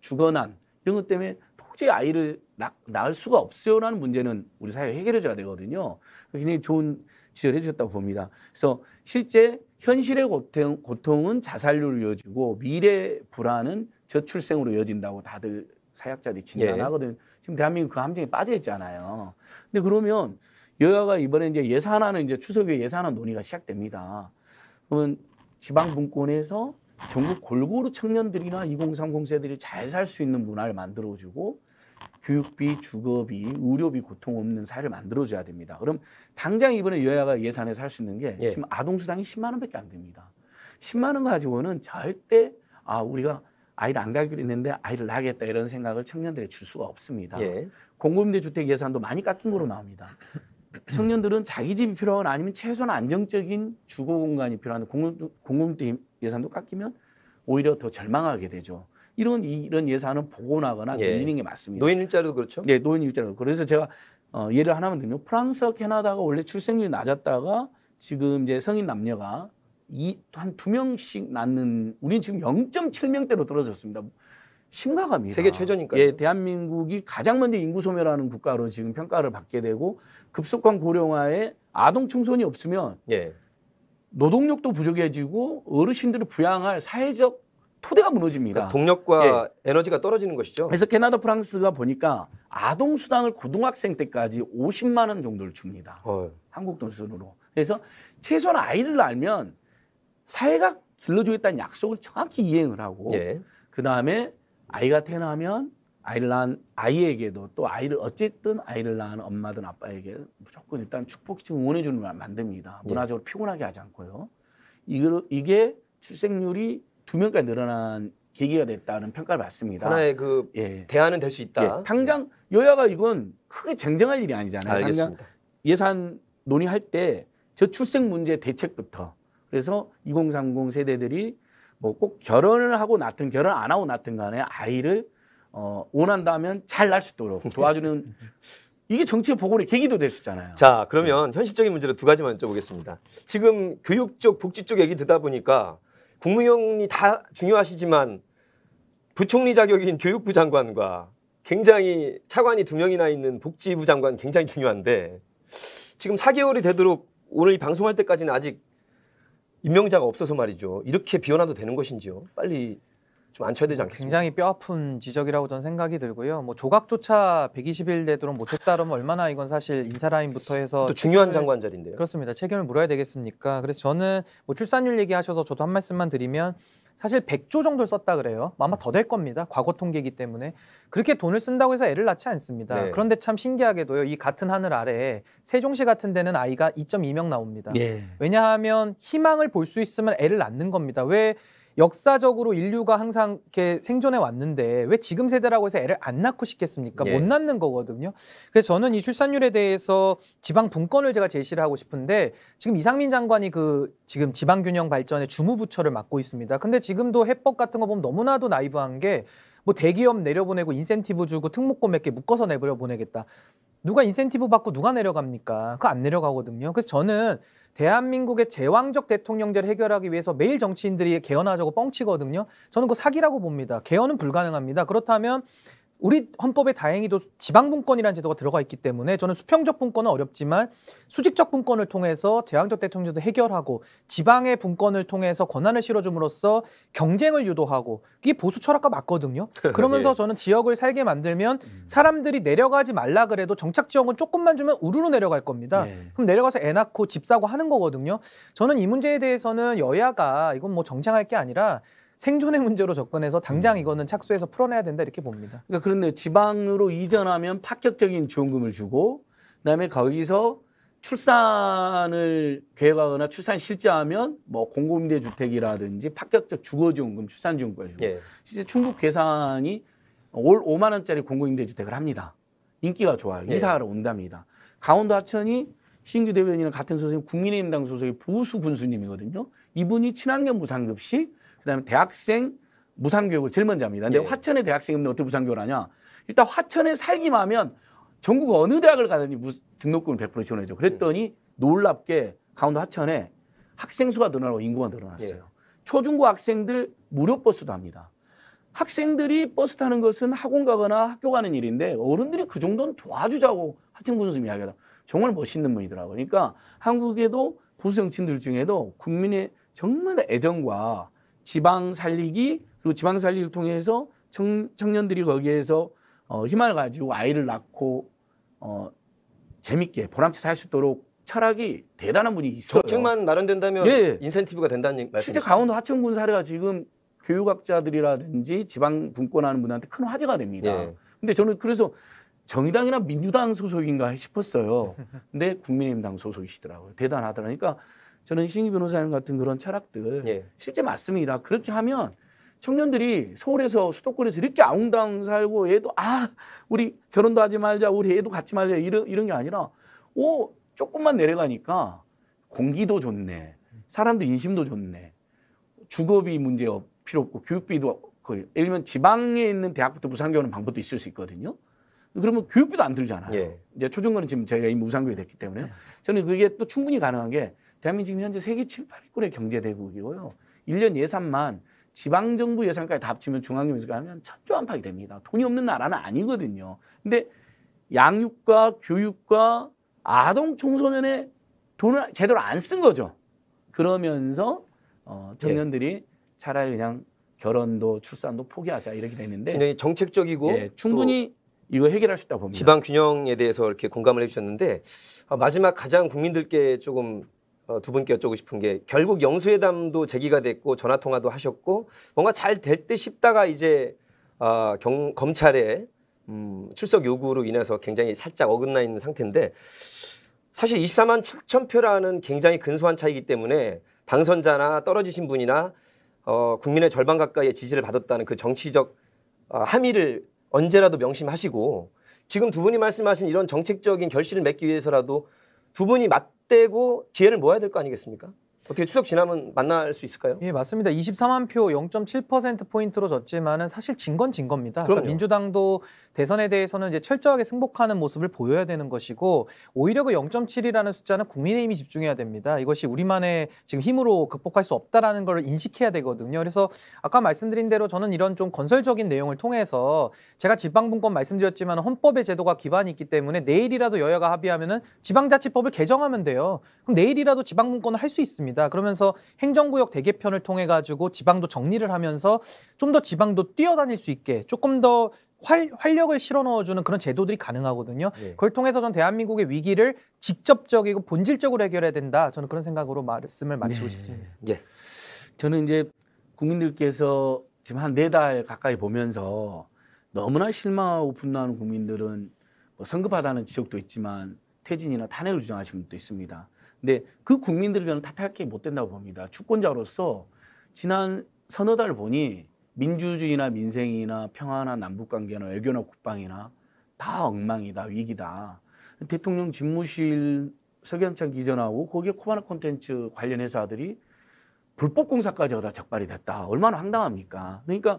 주거난 이런 것 때문에 도저 아이를 낳, 을 수가 없어요라는 문제는 우리 사회가 해결해 줘야 되거든요. 굉장히 좋은 지적을 해주셨다고 봅니다. 그래서 실제 현실의 고통, 고통은 자살률로 이어지고 미래 불안은 저출생으로 이어진다고 다들 사약자들이 예. 진단하거든. 예. 지금 대한민국 그 함정에 빠져 있잖아요. 근데 그러면 여야가 이번에 이제 예산안은 이제 추석에 예산안 논의가 시작됩니다. 그러면 지방 분권에서 전국 골고루 청년들이나 2030 세들이 잘 살 수 있는 문화를 만들어주고 교육비, 주거비, 의료비 고통 없는 사회를 만들어줘야 됩니다. 그럼 당장 이번에 여야가 예산에서 할 수 있는 게 예. 지금 아동수당이 10만 원밖에 안 됩니다. 10만 원 가지고는 절대 아 우리가 아이를 안 가기로 했는데 아이를 낳겠다 이런 생각을 청년들에 줄 수가 없습니다. 예. 공급임대 주택 예산도 많이 깎인 거로 나옵니다. 청년들은 자기 집이 필요하나 아니면 최소한 안정적인 주거 공간이 필요한 공공임대 예산도 깎이면 오히려 더 절망하게 되죠. 이런 이런 예산은 복원하거나 예. 늘리는 게 맞습니다. 노인 일자리도 그렇죠? 네, 노인 일자로 그래서 제가 어, 예를 하나만 들면 프랑스와 캐나다가 원래 출생률이 낮았다가 지금 이제 성인 남녀가 한두 명씩 낳는 우리는 지금 0.7명대로 떨어졌습니다. 심각합니다. 세계 최저니까요. 예, 대한민국이 가장 먼저 인구 소멸하는 국가로 지금 평가를 받게 되고 급속한 고령화에 아동 청소년이 없으면 예. 노동력도 부족해지고 어르신들을 부양할 사회적 토대가 무너집니다. 그러니까 동력과 예. 에너지가 떨어지는 것이죠. 그래서 캐나다 프랑스가 보니까 아동 수당을 고등학생 때까지 50만 원 정도를 줍니다. 어 한국 돈수준으로 그래서 최소한 아이를 낳으면 사회가 길러주겠다는 약속을 정확히 이행을 하고 예. 그 다음에 아이가 태어나면 아이를 낳은 아이에게도 또 아이를 어쨌든 아이를 낳은 엄마든 아빠에게 무조건 일단 축복이주고 응원해주는 걸 만듭니다. 예. 문화적으로 예. 피곤하게 하지 않고요. 이걸, 이게 출생률이 두 명까지 늘어난 계기가 됐다는 평가를 받습니다. 하나의 그 예. 대안은 될 수 있다. 예. 당장 여야가 이건 크게 쟁쟁할 일이 아니잖아요. 알겠습니다. 당장 예산 논의할 때 저출생 문제 대책부터 그래서 2030 세대들이 뭐 꼭 결혼을 하고 낳든 결혼 안 하고 낳든 간에 아이를 어, 원한다면 잘 날 수 있도록 네. 도와주는 이게 정치의 복원의 계기도 될 수 있잖아요. 자, 네. 그러면 네. 현실적인 문제로 두 가지만 여쭤보겠습니다. 지금 교육 쪽, 복지 쪽 얘기 듣다 보니까 국무위원이 다 중요하시지만 부총리 자격인 교육부 장관과 굉장히 차관이 두 명이나 있는 복지부 장관 굉장히 중요한데 지금 4개월이 되도록 오늘 이 방송할 때까지는 아직 임명자가 없어서 말이죠. 이렇게 비워놔도 되는 것인지요? 빨리 좀 앉혀야 되지 뭐 않겠습니까? 굉장히 뼈아픈 지적이라고 저는 생각이 들고요. 뭐 조각조차 120일 되도록 못했다면 얼마나 이건 사실 인사라인부터 해서 또 중요한 책임을, 장관 자리인데요. 그렇습니다. 책임을 물어야 되겠습니까? 그래서 저는 뭐 출산율 얘기하셔서 저도 한 말씀만 드리면 사실 100조 정도 썼다 그래요. 아마 더 될 겁니다. 과거 통계이기 때문에. 그렇게 돈을 쓴다고 해서 애를 낳지 않습니다. 네. 그런데 참 신기하게도요. 이 같은 하늘 아래 에 세종시 같은 데는 아이가 2.2명 나옵니다. 네. 왜냐하면 희망을 볼 수 있으면 애를 낳는 겁니다. 왜 역사적으로 인류가 항상 이렇게 생존해 왔는데 왜 지금 세대라고 해서 애를 안 낳고 싶겠습니까? 예. 못 낳는 거거든요. 그래서 저는 이 출산율에 대해서 지방 분권을 제가 제시를 하고 싶은데 지금 이상민 장관이 그 지금 지방균형 발전의 주무부처를 맡고 있습니다. 근데 지금도 해법 같은 거 보면 너무나도 나이브한 게 뭐 대기업 내려보내고 인센티브 주고 특목고 몇 개 묶어서 내버려 보내겠다. 누가 인센티브 받고 누가 내려갑니까? 그거 안 내려가거든요. 그래서 저는 대한민국의 제왕적 대통령제를 해결하기 위해서 매일 정치인들이 개헌하자고 뻥치거든요. 저는 그 사기라고 봅니다. 개헌은 불가능합니다. 그렇다면 우리 헌법에 다행히도 지방분권이라는 제도가 들어가 있기 때문에 저는 수평적 분권은 어렵지만 수직적 분권을 통해서 재앙적 대통령제도 해결하고 지방의 분권을 통해서 권한을 실어줌으로써 경쟁을 유도하고 이게 보수 철학과 맞거든요. 예. 그러면서 예. 저는 지역을 살게 만들면 음. 사람들이 내려가지 말라 그래도 정착 지역은 조금만 주면 우르르 내려갈 겁니다. 예. 그럼 내려가서 애 낳고 집 사고 하는 거거든요. 저는 이 문제에 대해서는 여야가 이건 뭐 정쟁할 게 아니라 생존의 문제로 접근해서 당장 음. 이거는 착수해서 풀어내야 된다 이렇게 봅니다. 그러니까 그런데 지방으로 이전하면 파격적인 지원금을 주고 그다음에 거기서 출산을 계획하거나 출산 실제하면 뭐 공공임대 주택이라든지 파격적 주거 지원금, 출산 지원금을 주고 예. 실제 충북 괴산이 올 5만 원짜리 공공임대 주택을 합니다. 인기가 좋아요. 예. 이사하러 온답니다. 강원도 하천이 신규 대변인은 같은 소속 국민의힘당 소속의 보수 군수님이거든요. 이분이 친환경 무상급식 그다음에 대학생 무상교육을 제일 먼저 합니다. 근데 예. 화천의 대학생이 없데 어떻게 무상교육을 하냐? 일단 화천에 살기만 하면 전국 어느 대학을 가든지 무수, 등록금을 100% 지원해줘. 그랬더니 놀랍게 강원도 화천에 학생 수가 늘어나고 인구가 늘어났어요. 예. 초중고 학생들 무료 버스도 합니다. 학생들이 버스 타는 것은 학원 가거나 학교 가는 일인데 어른들이 그 정도는 도와주자고 하천구 선생님이 이야기하다. 정말 멋있는 분이더라고요. 그러니까 한국에도 보수 정치인들 중에도 국민의 정말 애정과 지방 살리기 그리고 지방 살리기를 통해서 청, 청년들이 거기에서 어, 희망을 가지고 아이를 낳고 어, 재밌게 보람차살 수 있도록 철학이 대단한 분이 있어요. 정책만 마련된다면 예. 인센티브가 된다는 말씀. 실제 강원도 하천군 사례가 지금 교육학자들이라든지 지방 분권하는 분한테 큰 화제가 됩니다. 예. 근데 저는 그래서 정의당이나 민주당 소속인가 싶었어요. 근데 국민의힘당 소속이시더라고요. 대단하더라니까 그러니까 저는 신기 변호사님 같은 그런 철학들 예. 실제 맞습니다. 그렇게 하면 청년들이 서울에서 수도권에서 이렇게 아웅다웅 살고 얘도 아 우리 결혼도 하지 말자 우리 애도 갖지 말자 이런 이런 게 아니라 오 조금만 내려가니까 공기도 좋네 사람도 인심도 좋네 주거비 문제 필요 없고 교육비도 거의 예를 들면 지방에 있는 대학부터 무상교 하는 방법도 있을 수 있거든요. 그러면 교육비도 안 들잖아요. 예. 이제 초중고는 지금 저희가 이미 무상교육 됐기 때문에 예. 저는 그게 또 충분히 가능한 게 대한민국 지 현재 세계 7, 8위권의 경제대국이고요. 1년 예산만 지방정부 예산까지 다 합치면 중앙정부에서 하면 천조 안팎이 됩니다. 돈이 없는 나라는 아니거든요. 근데 양육과 교육과 아동 청소년의 돈을 제대로 안 쓴 거죠. 그러면서 어, 청년들이 예. 차라리 그냥 결혼도 출산도 포기하자 이렇게 되는데 굉장히 정책적이고 예, 충분히 이거 해결할 수 있다고 봅니다. 지방 균형에 대해서 이렇게 공감을 해주셨는데 아, 마지막 가장 국민들께 조금 어, 두 분께 여쭤보고 싶은 게 결국 영수회담도 제기가 됐고 전화 통화도 하셨고 뭔가 잘 될 듯 싶다가 이제 어, 경, 검찰의 음, 출석 요구로 인해서 굉장히 살짝 어긋나 있는 상태인데 사실 24만 7천 표라는 굉장히 근소한 차이기 때문에 당선자나 떨어지신 분이나 어, 국민의 절반 가까이의 지지를 받았다는 그 정치적 어, 함의를 언제라도 명심하시고 지금 두 분이 말씀하신 이런 정책적인 결실을 맺기 위해서라도 두 분이 맞대고 지혜를 모아야 될 거 아니겠습니까? 어떻게 추석 지나면 만날 수 있을까요? 예, 맞습니다. 24만 표 0.7% 포인트로 졌지만은 사실 진 건진 진 겁니다. 그러니까 민주당도 대선에 대해서는 이제 철저하게 승복하는 모습을 보여야 되는 것이고 오히려 그 0.7이라는 숫자는 국민의힘이 집중해야 됩니다. 이것이 우리만의 지금 힘으로 극복할 수 없다라는 걸 인식해야 되거든요. 그래서 아까 말씀드린 대로 저는 이런 좀 건설적인 내용을 통해서 제가 지방분권 말씀드렸지만 헌법의 제도가 기반이 있기 때문에 내일이라도 여야가 합의하면은 지방자치법을 개정하면 돼요. 그럼 내일이라도 지방분권을 할 수 있습니다. 있습니다. 그러면서 행정구역 대개편을 통해 가지고 지방도 정리를 하면서 좀 더 지방도 뛰어다닐 수 있게 조금 더 활, 활력을 실어 넣어주는 그런 제도들이 가능하거든요. 예. 그걸 통해서 전 대한민국의 위기를 직접적이고 본질적으로 해결해야 된다. 저는 그런 생각으로 말씀을 마치고 예. 싶습니다. 예. 저는 이제 국민들께서 지금 한 네 달 가까이 보면서 너무나 실망하고 분노하는 국민들은 뭐 성급하다는 지적도 있지만 퇴진이나 탄핵을 주장하시는 분도 있습니다. 근데 그 국민들을 저는 탓할 게 못 된다고 봅니다. 주권자로서 지난 서너 달 보니 민주주의나 민생이나 평화나 남북관계나 외교나 국방이나 다 엉망이다 위기다. 대통령 집무실 석연찬 기전하고 거기에 코바나 콘텐츠 관련 회사들이 불법 공사까지 하다 적발이 됐다. 얼마나 황당합니까? 그러니까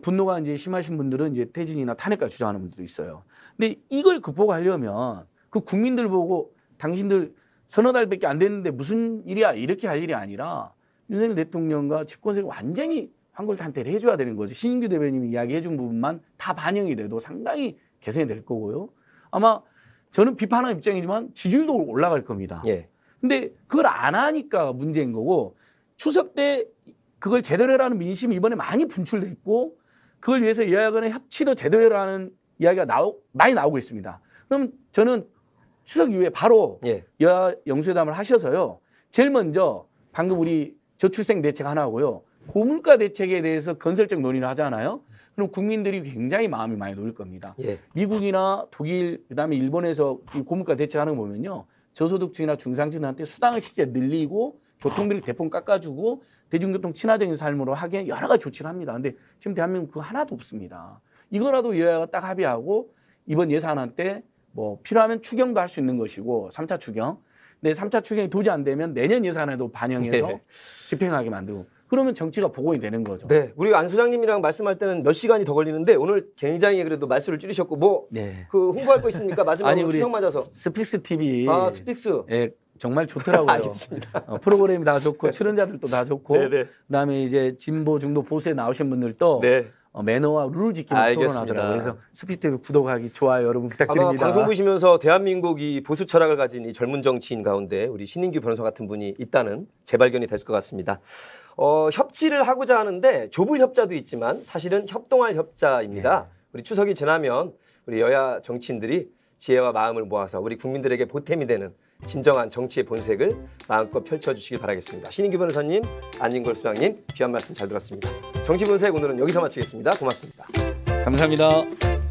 분노가 이제 심하신 분들은 이제 퇴진이나 탄핵까지 주장하는 분들도 있어요. 근데 이걸 극복하려면 그 국민들 보고 당신들 서너 달밖에 안 됐는데 무슨 일이야 이렇게 할 일이 아니라 윤석열 대통령과 집권세력 완전히 환골탄태를 해줘야 되는 거지. 신인규 대변인이 이야기해준 부분만 다 반영이 돼도 상당히 개선이 될 거고요. 아마 저는 비판하는 입장이지만 지지율도 올라갈 겁니다. 예. 근데 그걸 안 하니까 문제인 거고 추석 때 그걸 제대로 해라는 민심이 이번에 많이 분출돼 있고 그걸 위해서 여야간의 협치도 제대로 해라는 이야기가 나오, 많이 나오고 있습니다. 그럼 저는 추석 이후에 바로 예. 여야 영수회담을 하셔서요. 제일 먼저 방금 우리 저출생 대책 하나고요. 고물가 대책에 대해서 건설적 논의를 하잖아요. 그럼 국민들이 굉장히 마음이 많이 놓일 겁니다. 예. 미국이나 독일 그다음에 일본에서 이 고물가 대책하는 거 보면요. 저소득층이나 중상층한테 수당을 실제 늘리고 교통비를 대폭 깎아주고 대중교통 친화적인 삶으로 하기에 여러 가지 조치를 합니다. 근데 지금 대한민국 그거 하나도 없습니다. 이거라도 여야가 딱 합의하고 이번 예산안 때뭐 필요하면 추경도 할 수 있는 것이고 3차 추경. 근데 3차 추경이 도저히 안 되면 내년 예산에도 반영해서 네. 집행하게 만들고 그러면 정치가 복원이 되는 거죠. 네. 우리가 안 소장님이랑 말씀할 때는 몇 시간이 더 걸리는데 오늘 굉장히 그래도 말수를 줄이셨고 뭐그 네. 그 홍보할 거 있습니까? 마지막으로 추석 맞아서. 스픽스 TV. 아, 스픽스. 예. 정말 좋더라고요. 어, 프로그램이 다 좋고 출연자들도 다 좋고 네, 네. 그다음에 이제 진보 중도 보수에 나오신 분들도 네. 어, 매너와 룰을 지키면서 토론하더라고요. 그래서 스피드 구독하기 좋아요 여러분 부탁드립니다. 방송 보시면서 대한민국이 보수 철학을 가진 이 젊은 정치인 가운데 우리 신인규 변호사 같은 분이 있다는 재발견이 됐것 같습니다. 어, 협치를 하고자 하는데 좁을 협자도 있지만 사실은 협동할 협자입니다. 네. 우리 추석이 지나면 우리 여야 정치인들이 지혜와 마음을 모아서 우리 국민들에게 보탬이 되는 진정한 정치의 본색을 마음껏 펼쳐주시길 바라겠습니다. 신인규 변호사님, 안진걸 수장님 귀한 말씀 잘 들었습니다. 정치 본색 오늘은 여기서 마치겠습니다. 고맙습니다. 감사합니다.